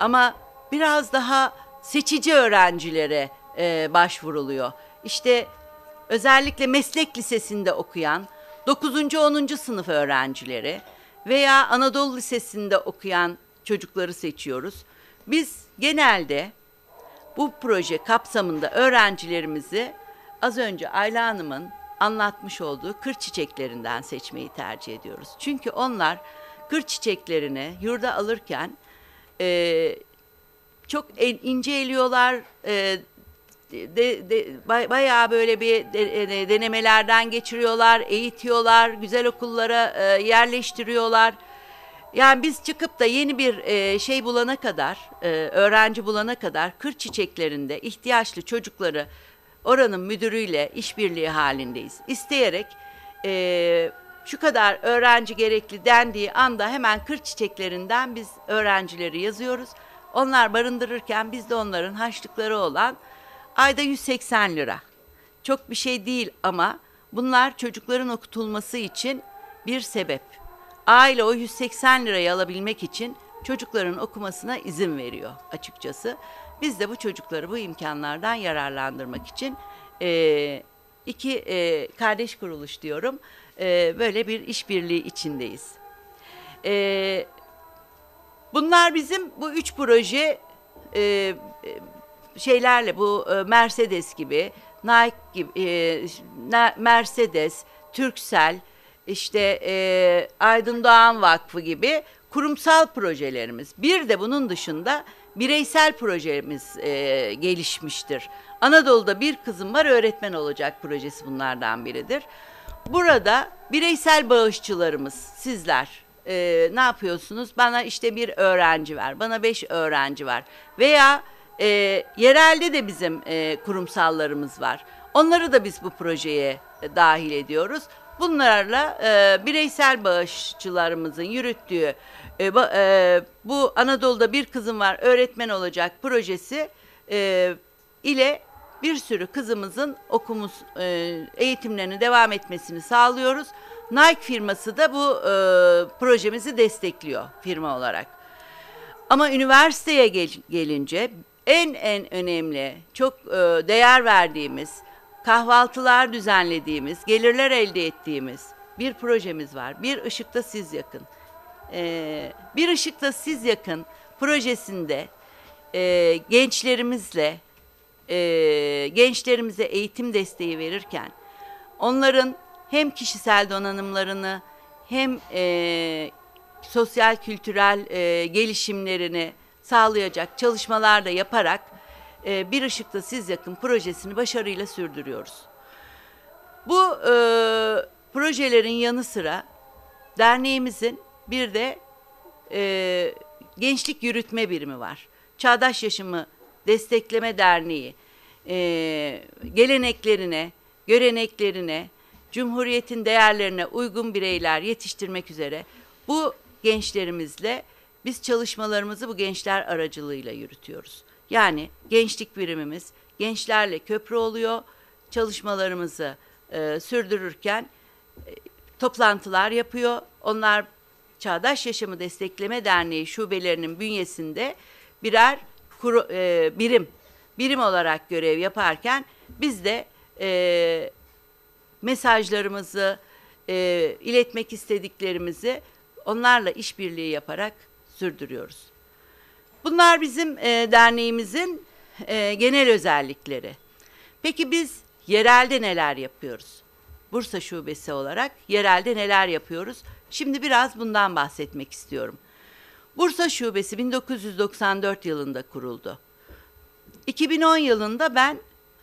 ama biraz daha seçici öğrencilere e, başvuruluyor. İşte özellikle meslek lisesinde okuyan 9. 10. sınıf öğrencileri veya Anadolu Lisesi'nde okuyan çocukları seçiyoruz. Biz genelde bu proje kapsamında öğrencilerimizi az önce Ayla Hanım'ın anlatmış olduğu kır çiçeklerinden seçmeyi tercih ediyoruz. Çünkü onlar kır çiçeklerini yurda alırken e, çok ince eliyorlar, e, de, de, bayağı böyle bir de, e, denemelerden geçiriyorlar, eğitiyorlar, güzel okullara e, yerleştiriyorlar. Yani biz çıkıp da yeni bir e, şey bulana kadar, e, öğrenci bulana kadar kır çiçeklerinde ihtiyaçlı çocukları oranın müdürüyle işbirliği halindeyiz. İsteyerek e, şu kadar öğrenci gerekli dendiği anda hemen kır çiçeklerinden biz öğrencileri yazıyoruz. Onlar barındırırken biz de onların haçlıkları olan Ayda 180 lira. Çok bir şey değil ama bunlar çocukların okutulması için bir sebep. Aile o 180 lirayı alabilmek için çocukların okumasına izin veriyor açıkçası. Biz de bu çocukları bu imkanlardan yararlandırmak için e, iki e, kardeş kuruluş diyorum e, böyle bir işbirliği içindeyiz. E, bunlar bizim bu üç proje e, şeylerle bu e, Mercedes gibi, Nike gibi, e, Mercedes, Türksel, işte e, Aydın Doğan Vakfı gibi kurumsal projelerimiz. Bir de bunun dışında bireysel projemiz gelişmiştir. Anadolu'da bir kızım var öğretmen olacak projesi bunlardan biridir. Burada bireysel bağışçılarımız sizler e, ne yapıyorsunuz? Bana işte bir öğrenci var bana beş öğrenci var veya e, yerelde de bizim e, kurumsallarımız var. Onları da biz bu projeye e, dahil ediyoruz. Bunlarla e, bireysel bağışçılarımızın yürüttüğü e, ba, e, bu Anadolu'da bir kızım var öğretmen olacak projesi e, ile bir sürü kızımızın okumuz e, eğitimlerini devam etmesini sağlıyoruz. Nike firması da bu e, projemizi destekliyor firma olarak. Ama üniversiteye gel, gelince en en önemli, çok e, değer verdiğimiz, kahvaltılar düzenlediğimiz, gelirler elde ettiğimiz bir projemiz var. Bir ışıkta siz yakın. E, bir ışıkta siz yakın projesinde e, gençlerimizle gençlerimize eğitim desteği verirken onların hem kişisel donanımlarını hem e, sosyal kültürel e, gelişimlerini sağlayacak çalışmalar da yaparak e, Bir Işıkta Siz Yakın projesini başarıyla sürdürüyoruz. Bu e, projelerin yanı sıra derneğimizin bir de e, gençlik yürütme birimi var. Çağdaş yaşımı Destekleme Derneği e, geleneklerine, göreneklerine, Cumhuriyetin değerlerine uygun bireyler yetiştirmek üzere bu gençlerimizle biz çalışmalarımızı bu gençler aracılığıyla yürütüyoruz. Yani gençlik birimimiz gençlerle köprü oluyor. Çalışmalarımızı e, sürdürürken e, toplantılar yapıyor. Onlar Çağdaş Yaşamı Destekleme Derneği şubelerinin bünyesinde birer kuru, e, birim birim olarak görev yaparken biz de e, mesajlarımızı, e, iletmek istediklerimizi onlarla işbirliği yaparak sürdürüyoruz. Bunlar bizim e, derneğimizin e, genel özellikleri. Peki biz yerelde neler yapıyoruz? Bursa Şubesi olarak yerelde neler yapıyoruz? Şimdi biraz bundan bahsetmek istiyorum. Bursa Şubesi 1994 yılında kuruldu. 2010 yılında ben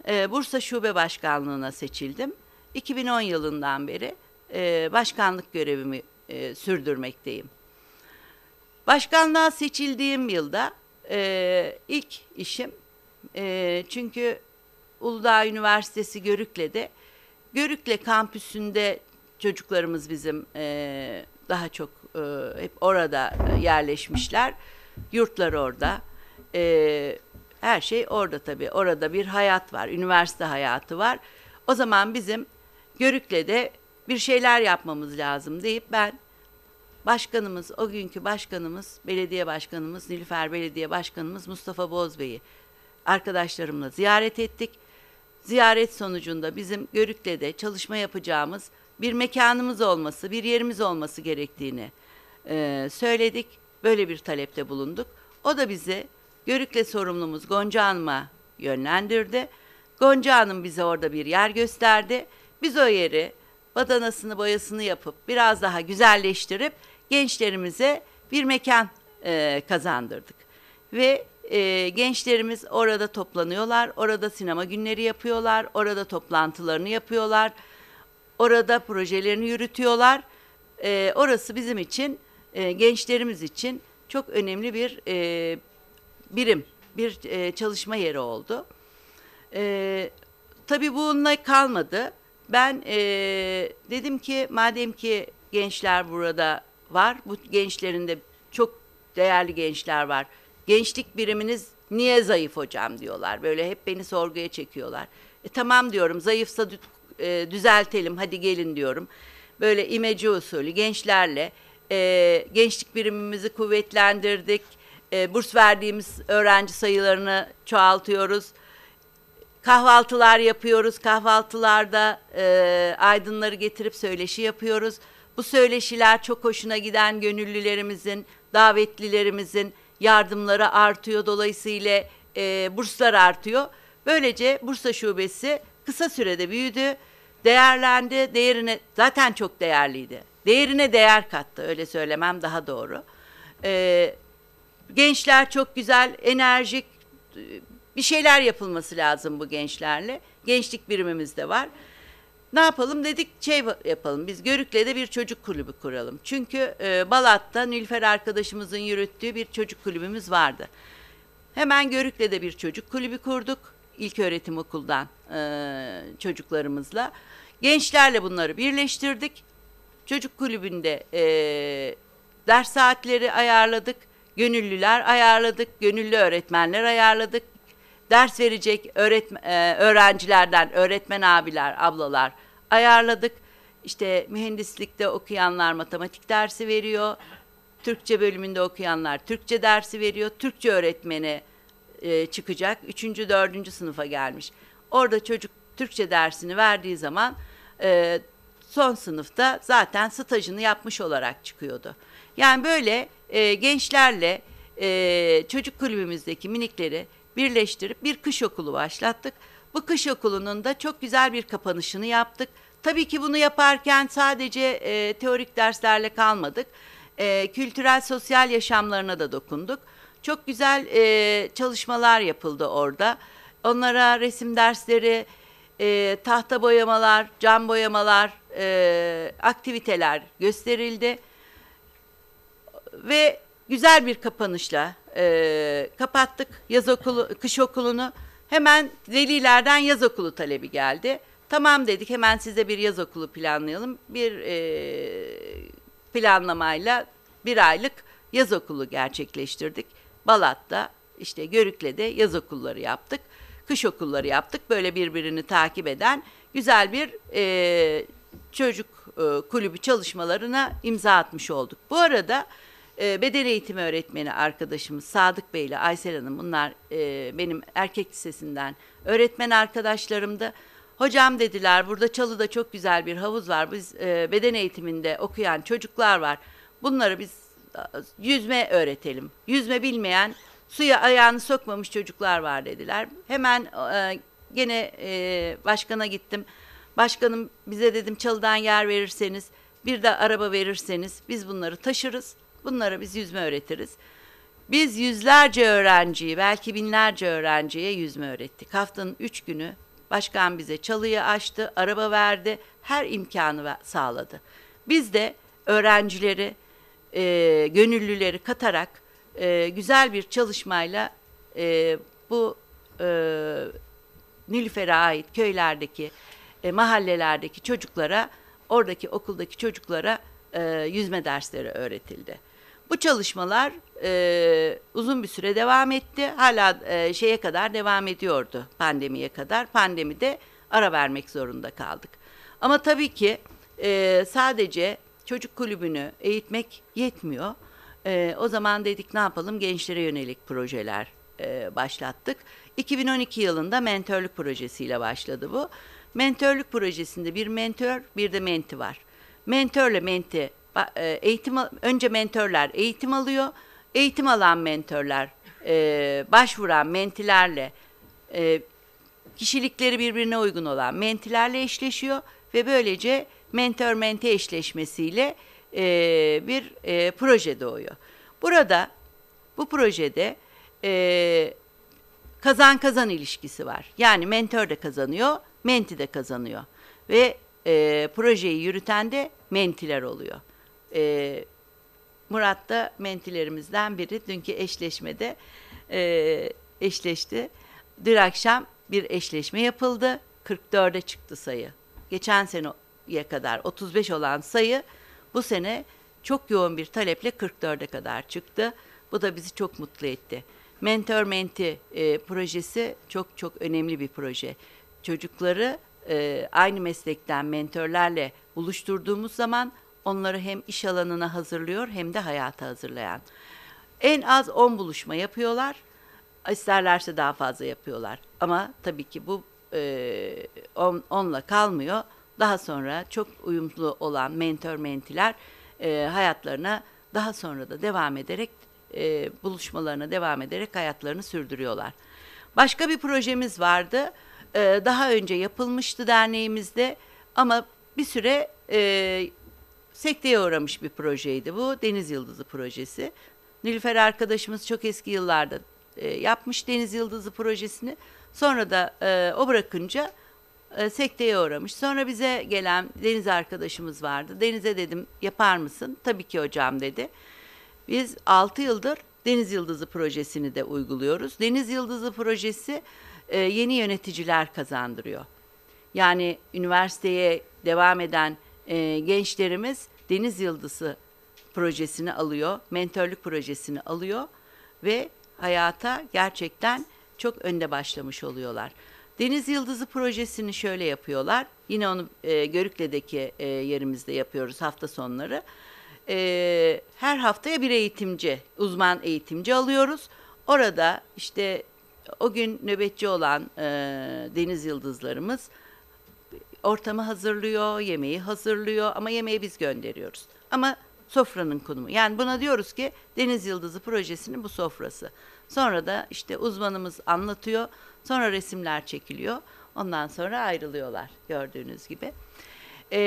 e, Bursa Şube Başkanlığı'na seçildim. 2010 yılından beri e, başkanlık görevimi e, sürdürmekteyim. Başkanlığa seçildiğim yılda e, ilk işim e, çünkü Uludağ Üniversitesi Görükle'de Görükle kampüsünde çocuklarımız bizim e, daha çok e, hep orada yerleşmişler. Yurtlar orada. E, her şey orada tabii. Orada bir hayat var. Üniversite hayatı var. O zaman bizim Görükle'de bir şeyler yapmamız lazım deyip ben Başkanımız, o günkü başkanımız, belediye başkanımız, Nilüfer Belediye Başkanımız Mustafa Bozbey'i arkadaşlarımla ziyaret ettik. Ziyaret sonucunda bizim Görükle de çalışma yapacağımız bir mekanımız olması, bir yerimiz olması gerektiğini e, söyledik. Böyle bir talepte bulunduk. O da bizi Görükle sorumlumuz Gonca Hanım'a yönlendirdi. Gonca Hanım bize orada bir yer gösterdi. Biz o yeri badanasını boyasını yapıp biraz daha güzelleştirip gençlerimize bir mekan e, kazandırdık. Ve e, gençlerimiz orada toplanıyorlar, orada sinema günleri yapıyorlar, orada toplantılarını yapıyorlar, orada projelerini yürütüyorlar. E, orası bizim için, e, gençlerimiz için çok önemli bir e, birim, bir e, çalışma yeri oldu. E, tabii bununla kalmadı. Ben e, dedim ki madem ki gençler burada var, bu gençlerin de çok değerli gençler var. Gençlik biriminiz niye zayıf hocam diyorlar. Böyle hep beni sorguya çekiyorlar. E, tamam diyorum zayıfsa e, düzeltelim hadi gelin diyorum. Böyle imece usulü gençlerle e, gençlik birimimizi kuvvetlendirdik. E, burs verdiğimiz öğrenci sayılarını çoğaltıyoruz. Kahvaltılar yapıyoruz. Kahvaltılarda e, aydınları getirip söyleşi yapıyoruz. Bu söyleşiler çok hoşuna giden gönüllülerimizin, davetlilerimizin yardımları artıyor. Dolayısıyla e, burslar artıyor. Böylece Bursa Şubesi kısa sürede büyüdü, değerlendi, değerine zaten çok değerliydi. Değerine değer kattı, öyle söylemem daha doğru. E, gençler çok güzel, enerjik, bir şeyler yapılması lazım bu gençlerle. Gençlik birimimiz de var. Ne yapalım dedik şey yapalım biz Görük'le de bir çocuk kulübü kuralım. Çünkü e, Balat'ta Nülfer arkadaşımızın yürüttüğü bir çocuk kulübümüz vardı. Hemen Görük'le de bir çocuk kulübü kurduk. İlk öğretim okuldan e, çocuklarımızla. Gençlerle bunları birleştirdik. Çocuk kulübünde e, ders saatleri ayarladık. Gönüllüler ayarladık, gönüllü öğretmenler ayarladık ders verecek öğretme, e, öğrencilerden öğretmen abiler, ablalar ayarladık. İşte mühendislikte okuyanlar matematik dersi veriyor. Türkçe bölümünde okuyanlar Türkçe dersi veriyor. Türkçe öğretmeni e, çıkacak. Üçüncü, dördüncü sınıfa gelmiş. Orada çocuk Türkçe dersini verdiği zaman e, son sınıfta zaten stajını yapmış olarak çıkıyordu. Yani böyle e, gençlerle e, çocuk kulübümüzdeki minikleri birleştirip bir kış okulu başlattık. Bu kış okulunun da çok güzel bir kapanışını yaptık. Tabii ki bunu yaparken sadece e, teorik derslerle kalmadık. E, kültürel sosyal yaşamlarına da dokunduk. Çok güzel e, çalışmalar yapıldı orada. Onlara resim dersleri, e, tahta boyamalar, cam boyamalar, e, aktiviteler gösterildi. Ve güzel bir kapanışla e, kapattık yaz okulu, kış okulunu. Hemen delilerden yaz okulu talebi geldi. Tamam dedik hemen size bir yaz okulu planlayalım. Bir e, planlamayla bir aylık yaz okulu gerçekleştirdik. Balat'ta işte Görükle'de yaz okulları yaptık. Kış okulları yaptık. Böyle birbirini takip eden güzel bir e, çocuk e, kulübü çalışmalarına imza atmış olduk. Bu arada ee, beden eğitimi öğretmeni arkadaşımız Sadık Bey ile Aysel Hanım bunlar e, benim erkek lisesinden öğretmen arkadaşlarımdı. Hocam dediler burada Çalı'da çok güzel bir havuz var. Biz e, beden eğitiminde okuyan çocuklar var. Bunları biz yüzme öğretelim. Yüzme bilmeyen suya ayağını sokmamış çocuklar var dediler. Hemen e, gene e, başkana gittim. Başkanım bize dedim çalıdan yer verirseniz bir de araba verirseniz biz bunları taşırız. Bunları biz yüzme öğretiriz. Biz yüzlerce öğrenciyi, belki binlerce öğrenciye yüzme öğrettik. Haftanın üç günü başkan bize çalıyı açtı, araba verdi, her imkanı sağladı. Biz de öğrencileri, e, gönüllüleri katarak e, güzel bir çalışmayla e, bu e, Nilüfer'e ait köylerdeki, e, mahallelerdeki çocuklara, oradaki okuldaki çocuklara e, yüzme dersleri öğretildi. Bu çalışmalar e, uzun bir süre devam etti. Hala e, şeye kadar devam ediyordu pandemiye kadar. Pandemide ara vermek zorunda kaldık. Ama tabii ki e, sadece çocuk kulübünü eğitmek yetmiyor. E, o zaman dedik ne yapalım gençlere yönelik projeler e, başlattık. 2012 yılında mentörlük projesiyle başladı bu. Mentörlük projesinde bir mentör bir de menti var. Mentörle menti e, eğitim önce mentorlar eğitim alıyor. Eğitim alan mentorlar e, başvuran mentilerle e, kişilikleri birbirine uygun olan mentilerle eşleşiyor ve böylece mentor mente eşleşmesiyle bir proje doğuyor. Burada bu projede kazan kazan ilişkisi var. Yani mentor da kazanıyor, menti de kazanıyor ve projeyi yürüten de mentiler oluyor. E, Murat da mentilerimizden biri. Dünkü eşleşmede e, eşleşti. Dün akşam bir eşleşme yapıldı. 44'e çıktı sayı. Geçen seneye kadar 35 olan sayı bu sene çok yoğun bir taleple 44'e kadar çıktı. Bu da bizi çok mutlu etti. Mentor Menti e, projesi çok çok önemli bir proje. Çocukları e, aynı meslekten mentorlarla buluşturduğumuz zaman Onları hem iş alanına hazırlıyor hem de hayata hazırlayan. En az 10 buluşma yapıyorlar. İsterlerse daha fazla yapıyorlar. Ama tabii ki bu e, on, onunla kalmıyor. Daha sonra çok uyumlu olan mentor mentiler e, hayatlarına daha sonra da devam ederek e, buluşmalarına devam ederek hayatlarını sürdürüyorlar. Başka bir projemiz vardı. E, daha önce yapılmıştı derneğimizde ama bir süre e, sekteye uğramış bir projeydi bu. Deniz Yıldızı projesi. Nilüfer arkadaşımız çok eski yıllarda e, yapmış Deniz Yıldızı projesini. Sonra da e, o bırakınca e, sekteye uğramış. Sonra bize gelen Deniz arkadaşımız vardı. Deniz'e dedim yapar mısın? Tabii ki hocam dedi. Biz 6 yıldır Deniz Yıldızı projesini de uyguluyoruz. Deniz Yıldızı projesi e, yeni yöneticiler kazandırıyor. Yani üniversiteye devam eden e, gençlerimiz Deniz Yıldızı projesini alıyor, mentorluk projesini alıyor ve hayata gerçekten çok önde başlamış oluyorlar. Deniz Yıldızı projesini şöyle yapıyorlar. Yine onu e, Görükle'deki e, yerimizde yapıyoruz hafta sonları. E, her haftaya bir eğitimci, uzman eğitimci alıyoruz. Orada işte o gün nöbetçi olan e, Deniz Yıldızlarımız ortamı hazırlıyor, yemeği hazırlıyor ama yemeği biz gönderiyoruz. Ama sofranın konumu. Yani buna diyoruz ki Deniz Yıldızı projesinin bu sofrası. Sonra da işte uzmanımız anlatıyor. Sonra resimler çekiliyor. Ondan sonra ayrılıyorlar gördüğünüz gibi. E,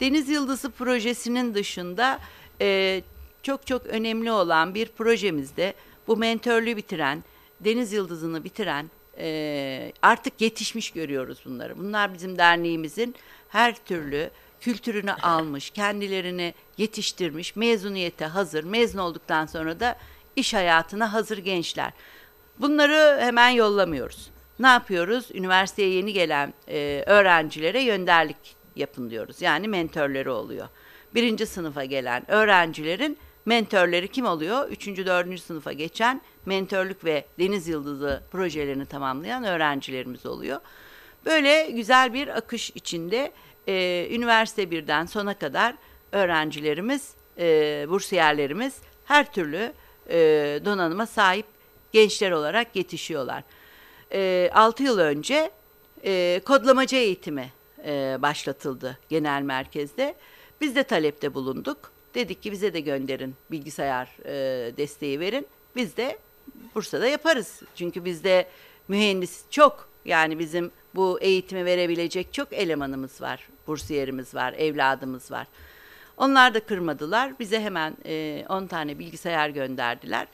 Deniz Yıldızı projesinin dışında e, çok çok önemli olan bir projemizde bu mentörlüğü bitiren, Deniz Yıldızı'nı bitiren e, artık yetişmiş görüyoruz bunları. Bunlar bizim derneğimizin her türlü kültürünü almış, kendilerini yetiştirmiş, mezuniyete hazır, mezun olduktan sonra da iş hayatına hazır gençler. Bunları hemen yollamıyoruz. Ne yapıyoruz? Üniversiteye yeni gelen e, öğrencilere yönderlik yapın diyoruz. Yani mentörleri oluyor. Birinci sınıfa gelen öğrencilerin mentörleri kim oluyor? Üçüncü, dördüncü sınıfa geçen mentörlük ve deniz yıldızı projelerini tamamlayan öğrencilerimiz oluyor. Böyle güzel bir akış içinde e, üniversite birden sona kadar öğrencilerimiz, e, bursiyerlerimiz her türlü e, donanıma sahip gençler olarak yetişiyorlar. E, 6 yıl önce e, kodlamacı eğitimi e, başlatıldı genel merkezde. Biz de talepte bulunduk. Dedik ki bize de gönderin bilgisayar e, desteği verin. Biz de Bursa'da yaparız. Çünkü bizde mühendis çok. Yani bizim bu eğitimi verebilecek çok elemanımız var. Bursiyerimiz var, evladımız var. Onlar da kırmadılar. Bize hemen 10 e, tane bilgisayar gönderdiler.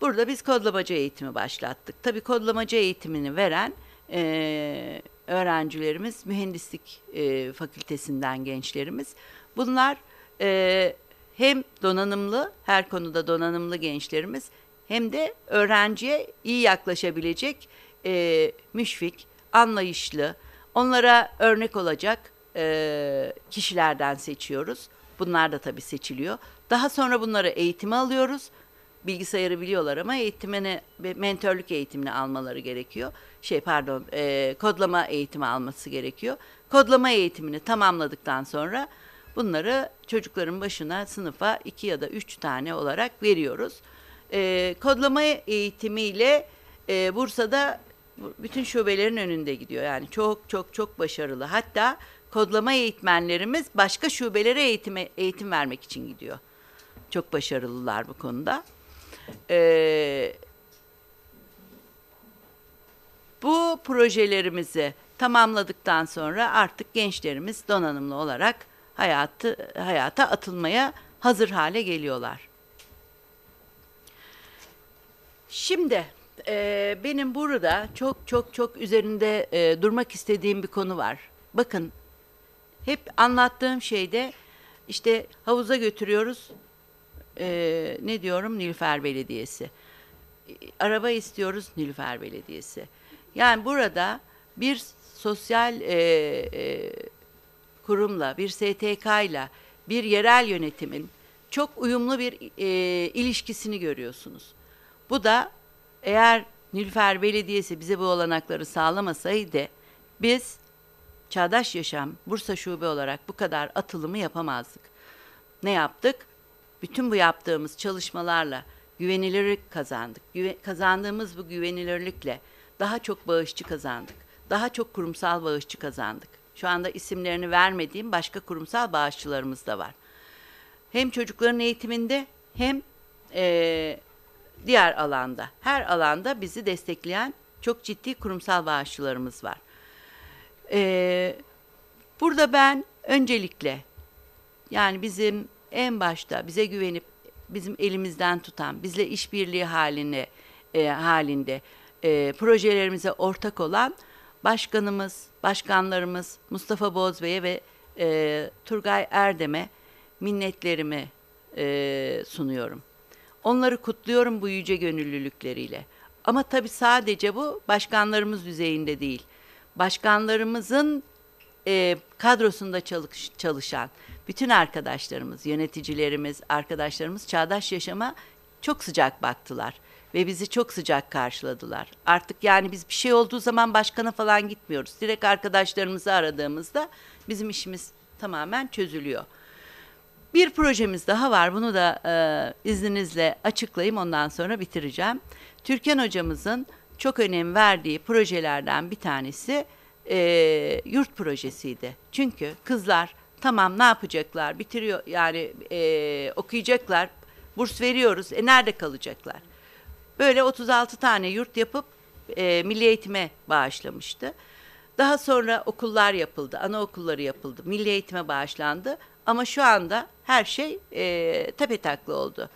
Burada biz kodlamacı eğitimi başlattık. Tabii kodlamacı eğitimini veren e, öğrencilerimiz, mühendislik e, fakültesinden gençlerimiz. Bunlar e, hem donanımlı, her konuda donanımlı gençlerimiz hem de öğrenciye iyi yaklaşabilecek, e, müşfik, anlayışlı, onlara örnek olacak e, kişilerden seçiyoruz. Bunlar da tabii seçiliyor. Daha sonra bunları eğitime alıyoruz. Bilgisayarı biliyorlar ama eğitimini, mentörlük eğitimini almaları gerekiyor. Şey pardon, e, kodlama eğitimi alması gerekiyor. Kodlama eğitimini tamamladıktan sonra bunları çocukların başına sınıfa iki ya da üç tane olarak veriyoruz e, kodlama eğitimiyle e, Bursa'da bütün şubelerin önünde gidiyor. Yani çok çok çok başarılı. Hatta kodlama eğitmenlerimiz başka şubelere eğitime, eğitim vermek için gidiyor. Çok başarılılar bu konuda. Ee, bu projelerimizi tamamladıktan sonra artık gençlerimiz donanımlı olarak hayatı hayata atılmaya hazır hale geliyorlar. Şimdi e, benim burada çok çok çok üzerinde e, durmak istediğim bir konu var. Bakın hep anlattığım şeyde işte havuza götürüyoruz. E, ne diyorum Nilüfer Belediyesi. E, araba istiyoruz Nilüfer Belediyesi. Yani burada bir sosyal e, e, kurumla, bir STK bir yerel yönetimin çok uyumlu bir e, ilişkisini görüyorsunuz. Bu da eğer Nülfer Belediyesi bize bu olanakları sağlamasaydı biz Çağdaş Yaşam Bursa Şube olarak bu kadar atılımı yapamazdık. Ne yaptık? Bütün bu yaptığımız çalışmalarla güvenilirlik kazandık. Güve kazandığımız bu güvenilirlikle daha çok bağışçı kazandık. Daha çok kurumsal bağışçı kazandık. Şu anda isimlerini vermediğim başka kurumsal bağışçılarımız da var. Hem çocukların eğitiminde hem e, diğer alanda, her alanda bizi destekleyen çok ciddi kurumsal bağışçılarımız var. Ee, burada ben öncelikle yani bizim en başta bize güvenip bizim elimizden tutan, bizle işbirliği haline e, halinde e, projelerimize ortak olan başkanımız, başkanlarımız Mustafa Bozbey'e ve e, Turgay Erdem'e minnetlerimi e, sunuyorum. Onları kutluyorum bu yüce gönüllülükleriyle. Ama tabii sadece bu başkanlarımız düzeyinde değil. Başkanlarımızın e, kadrosunda çalış, çalışan bütün arkadaşlarımız, yöneticilerimiz, arkadaşlarımız çağdaş yaşama çok sıcak baktılar ve bizi çok sıcak karşıladılar. Artık yani biz bir şey olduğu zaman başkana falan gitmiyoruz. Direkt arkadaşlarımızı aradığımızda bizim işimiz tamamen çözülüyor. Bir projemiz daha var. Bunu da e, izninizle açıklayayım. Ondan sonra bitireceğim. Türkan hocamızın çok önem verdiği projelerden bir tanesi e, yurt projesiydi. Çünkü kızlar tamam ne yapacaklar? Bitiriyor yani e, okuyacaklar. Burs veriyoruz. E nerede kalacaklar? Böyle 36 tane yurt yapıp e, milli eğitime bağışlamıştı. Daha sonra okullar yapıldı, anaokulları yapıldı, milli eğitime bağışlandı. Ama şu anda her şey e, tapetaklı oldu.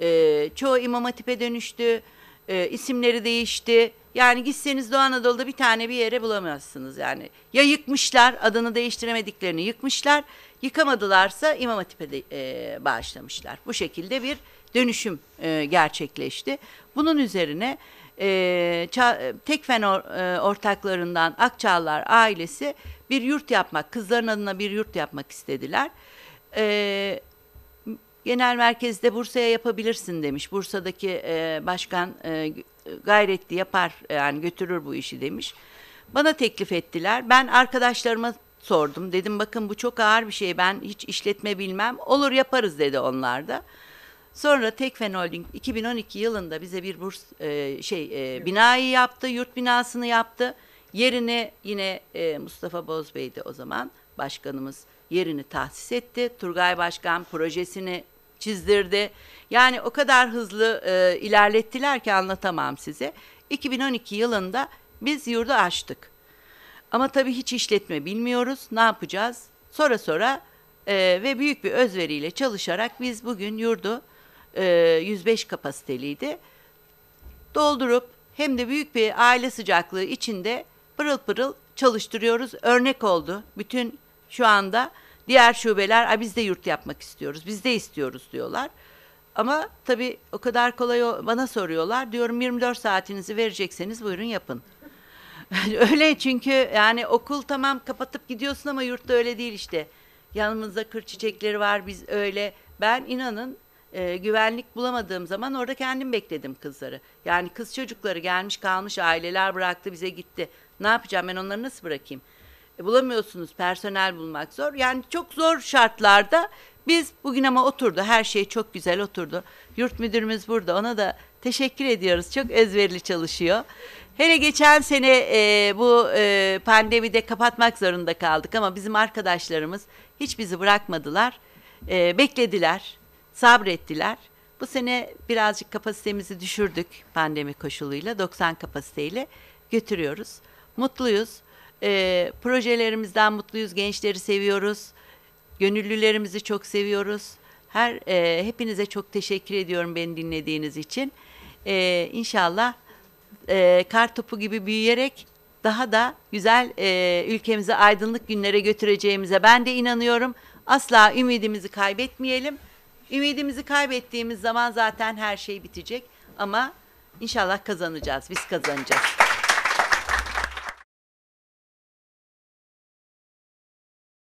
E, çoğu imam hatipe dönüştü, e, isimleri değişti. Yani gitseniz Doğu Anadolu'da bir tane bir yere bulamazsınız yani. Ya yıkmışlar, adını değiştiremediklerini yıkmışlar, yıkamadılarsa imam hatipe de, e, bağışlamışlar. Bu şekilde bir dönüşüm e, gerçekleşti. Bunun üzerine e, e Tekfen or, e, ortaklarından Akçağlar ailesi bir yurt yapmak, kızların adına bir yurt yapmak istediler. E, genel merkezde Bursa'ya yapabilirsin demiş. Bursa'daki e, başkan e, gayretli yapar yani götürür bu işi demiş. Bana teklif ettiler. Ben arkadaşlarıma sordum. Dedim bakın bu çok ağır bir şey. Ben hiç işletme bilmem. Olur yaparız dedi onlar da. Sonra Tekfen Holding 2012 yılında bize bir burs e, şey e, binayı yaptı, yurt binasını yaptı. Yerini yine e, Mustafa Bozbey'di o zaman başkanımız yerini tahsis etti. Turgay Başkan projesini çizdirdi. Yani o kadar hızlı e, ilerlettiler ki anlatamam size. 2012 yılında biz yurdu açtık. Ama tabii hiç işletme bilmiyoruz. Ne yapacağız? Sonra sonra e, ve büyük bir özveriyle çalışarak biz bugün yurdu e, 105 kapasiteliydi. Doldurup hem de büyük bir aile sıcaklığı içinde pırıl pırıl çalıştırıyoruz. Örnek oldu. Bütün şu anda diğer şubeler A, biz de yurt yapmak istiyoruz, biz de istiyoruz diyorlar. Ama tabii o kadar kolay bana soruyorlar. Diyorum 24 saatinizi verecekseniz buyurun yapın. öyle çünkü yani okul tamam kapatıp gidiyorsun ama yurtta öyle değil işte. Yanımızda kır çiçekleri var biz öyle. Ben inanın e, güvenlik bulamadığım zaman orada kendim bekledim kızları. Yani kız çocukları gelmiş kalmış aileler bıraktı bize gitti. Ne yapacağım ben onları nasıl bırakayım? E, bulamıyorsunuz personel bulmak zor. Yani çok zor şartlarda biz bugün ama oturdu her şey çok güzel oturdu. Yurt müdürümüz burada ona da teşekkür ediyoruz. Çok özverili çalışıyor. Hele geçen sene e, bu e, pandemide kapatmak zorunda kaldık ama bizim arkadaşlarımız hiç bizi bırakmadılar. E, beklediler sabrettiler. Bu sene birazcık kapasitemizi düşürdük pandemi koşuluyla 90 kapasiteyle götürüyoruz. Mutluyuz. E, projelerimizden mutluyuz. Gençleri seviyoruz. Gönüllülerimizi çok seviyoruz. Her e, hepinize çok teşekkür ediyorum beni dinlediğiniz için. E, inşallah e, kar topu gibi büyüyerek daha da güzel e, ülkemizi aydınlık günlere götüreceğimize ben de inanıyorum. Asla ümidimizi kaybetmeyelim. Ümidimizi kaybettiğimiz zaman zaten her şey bitecek ama inşallah kazanacağız. Biz kazanacağız.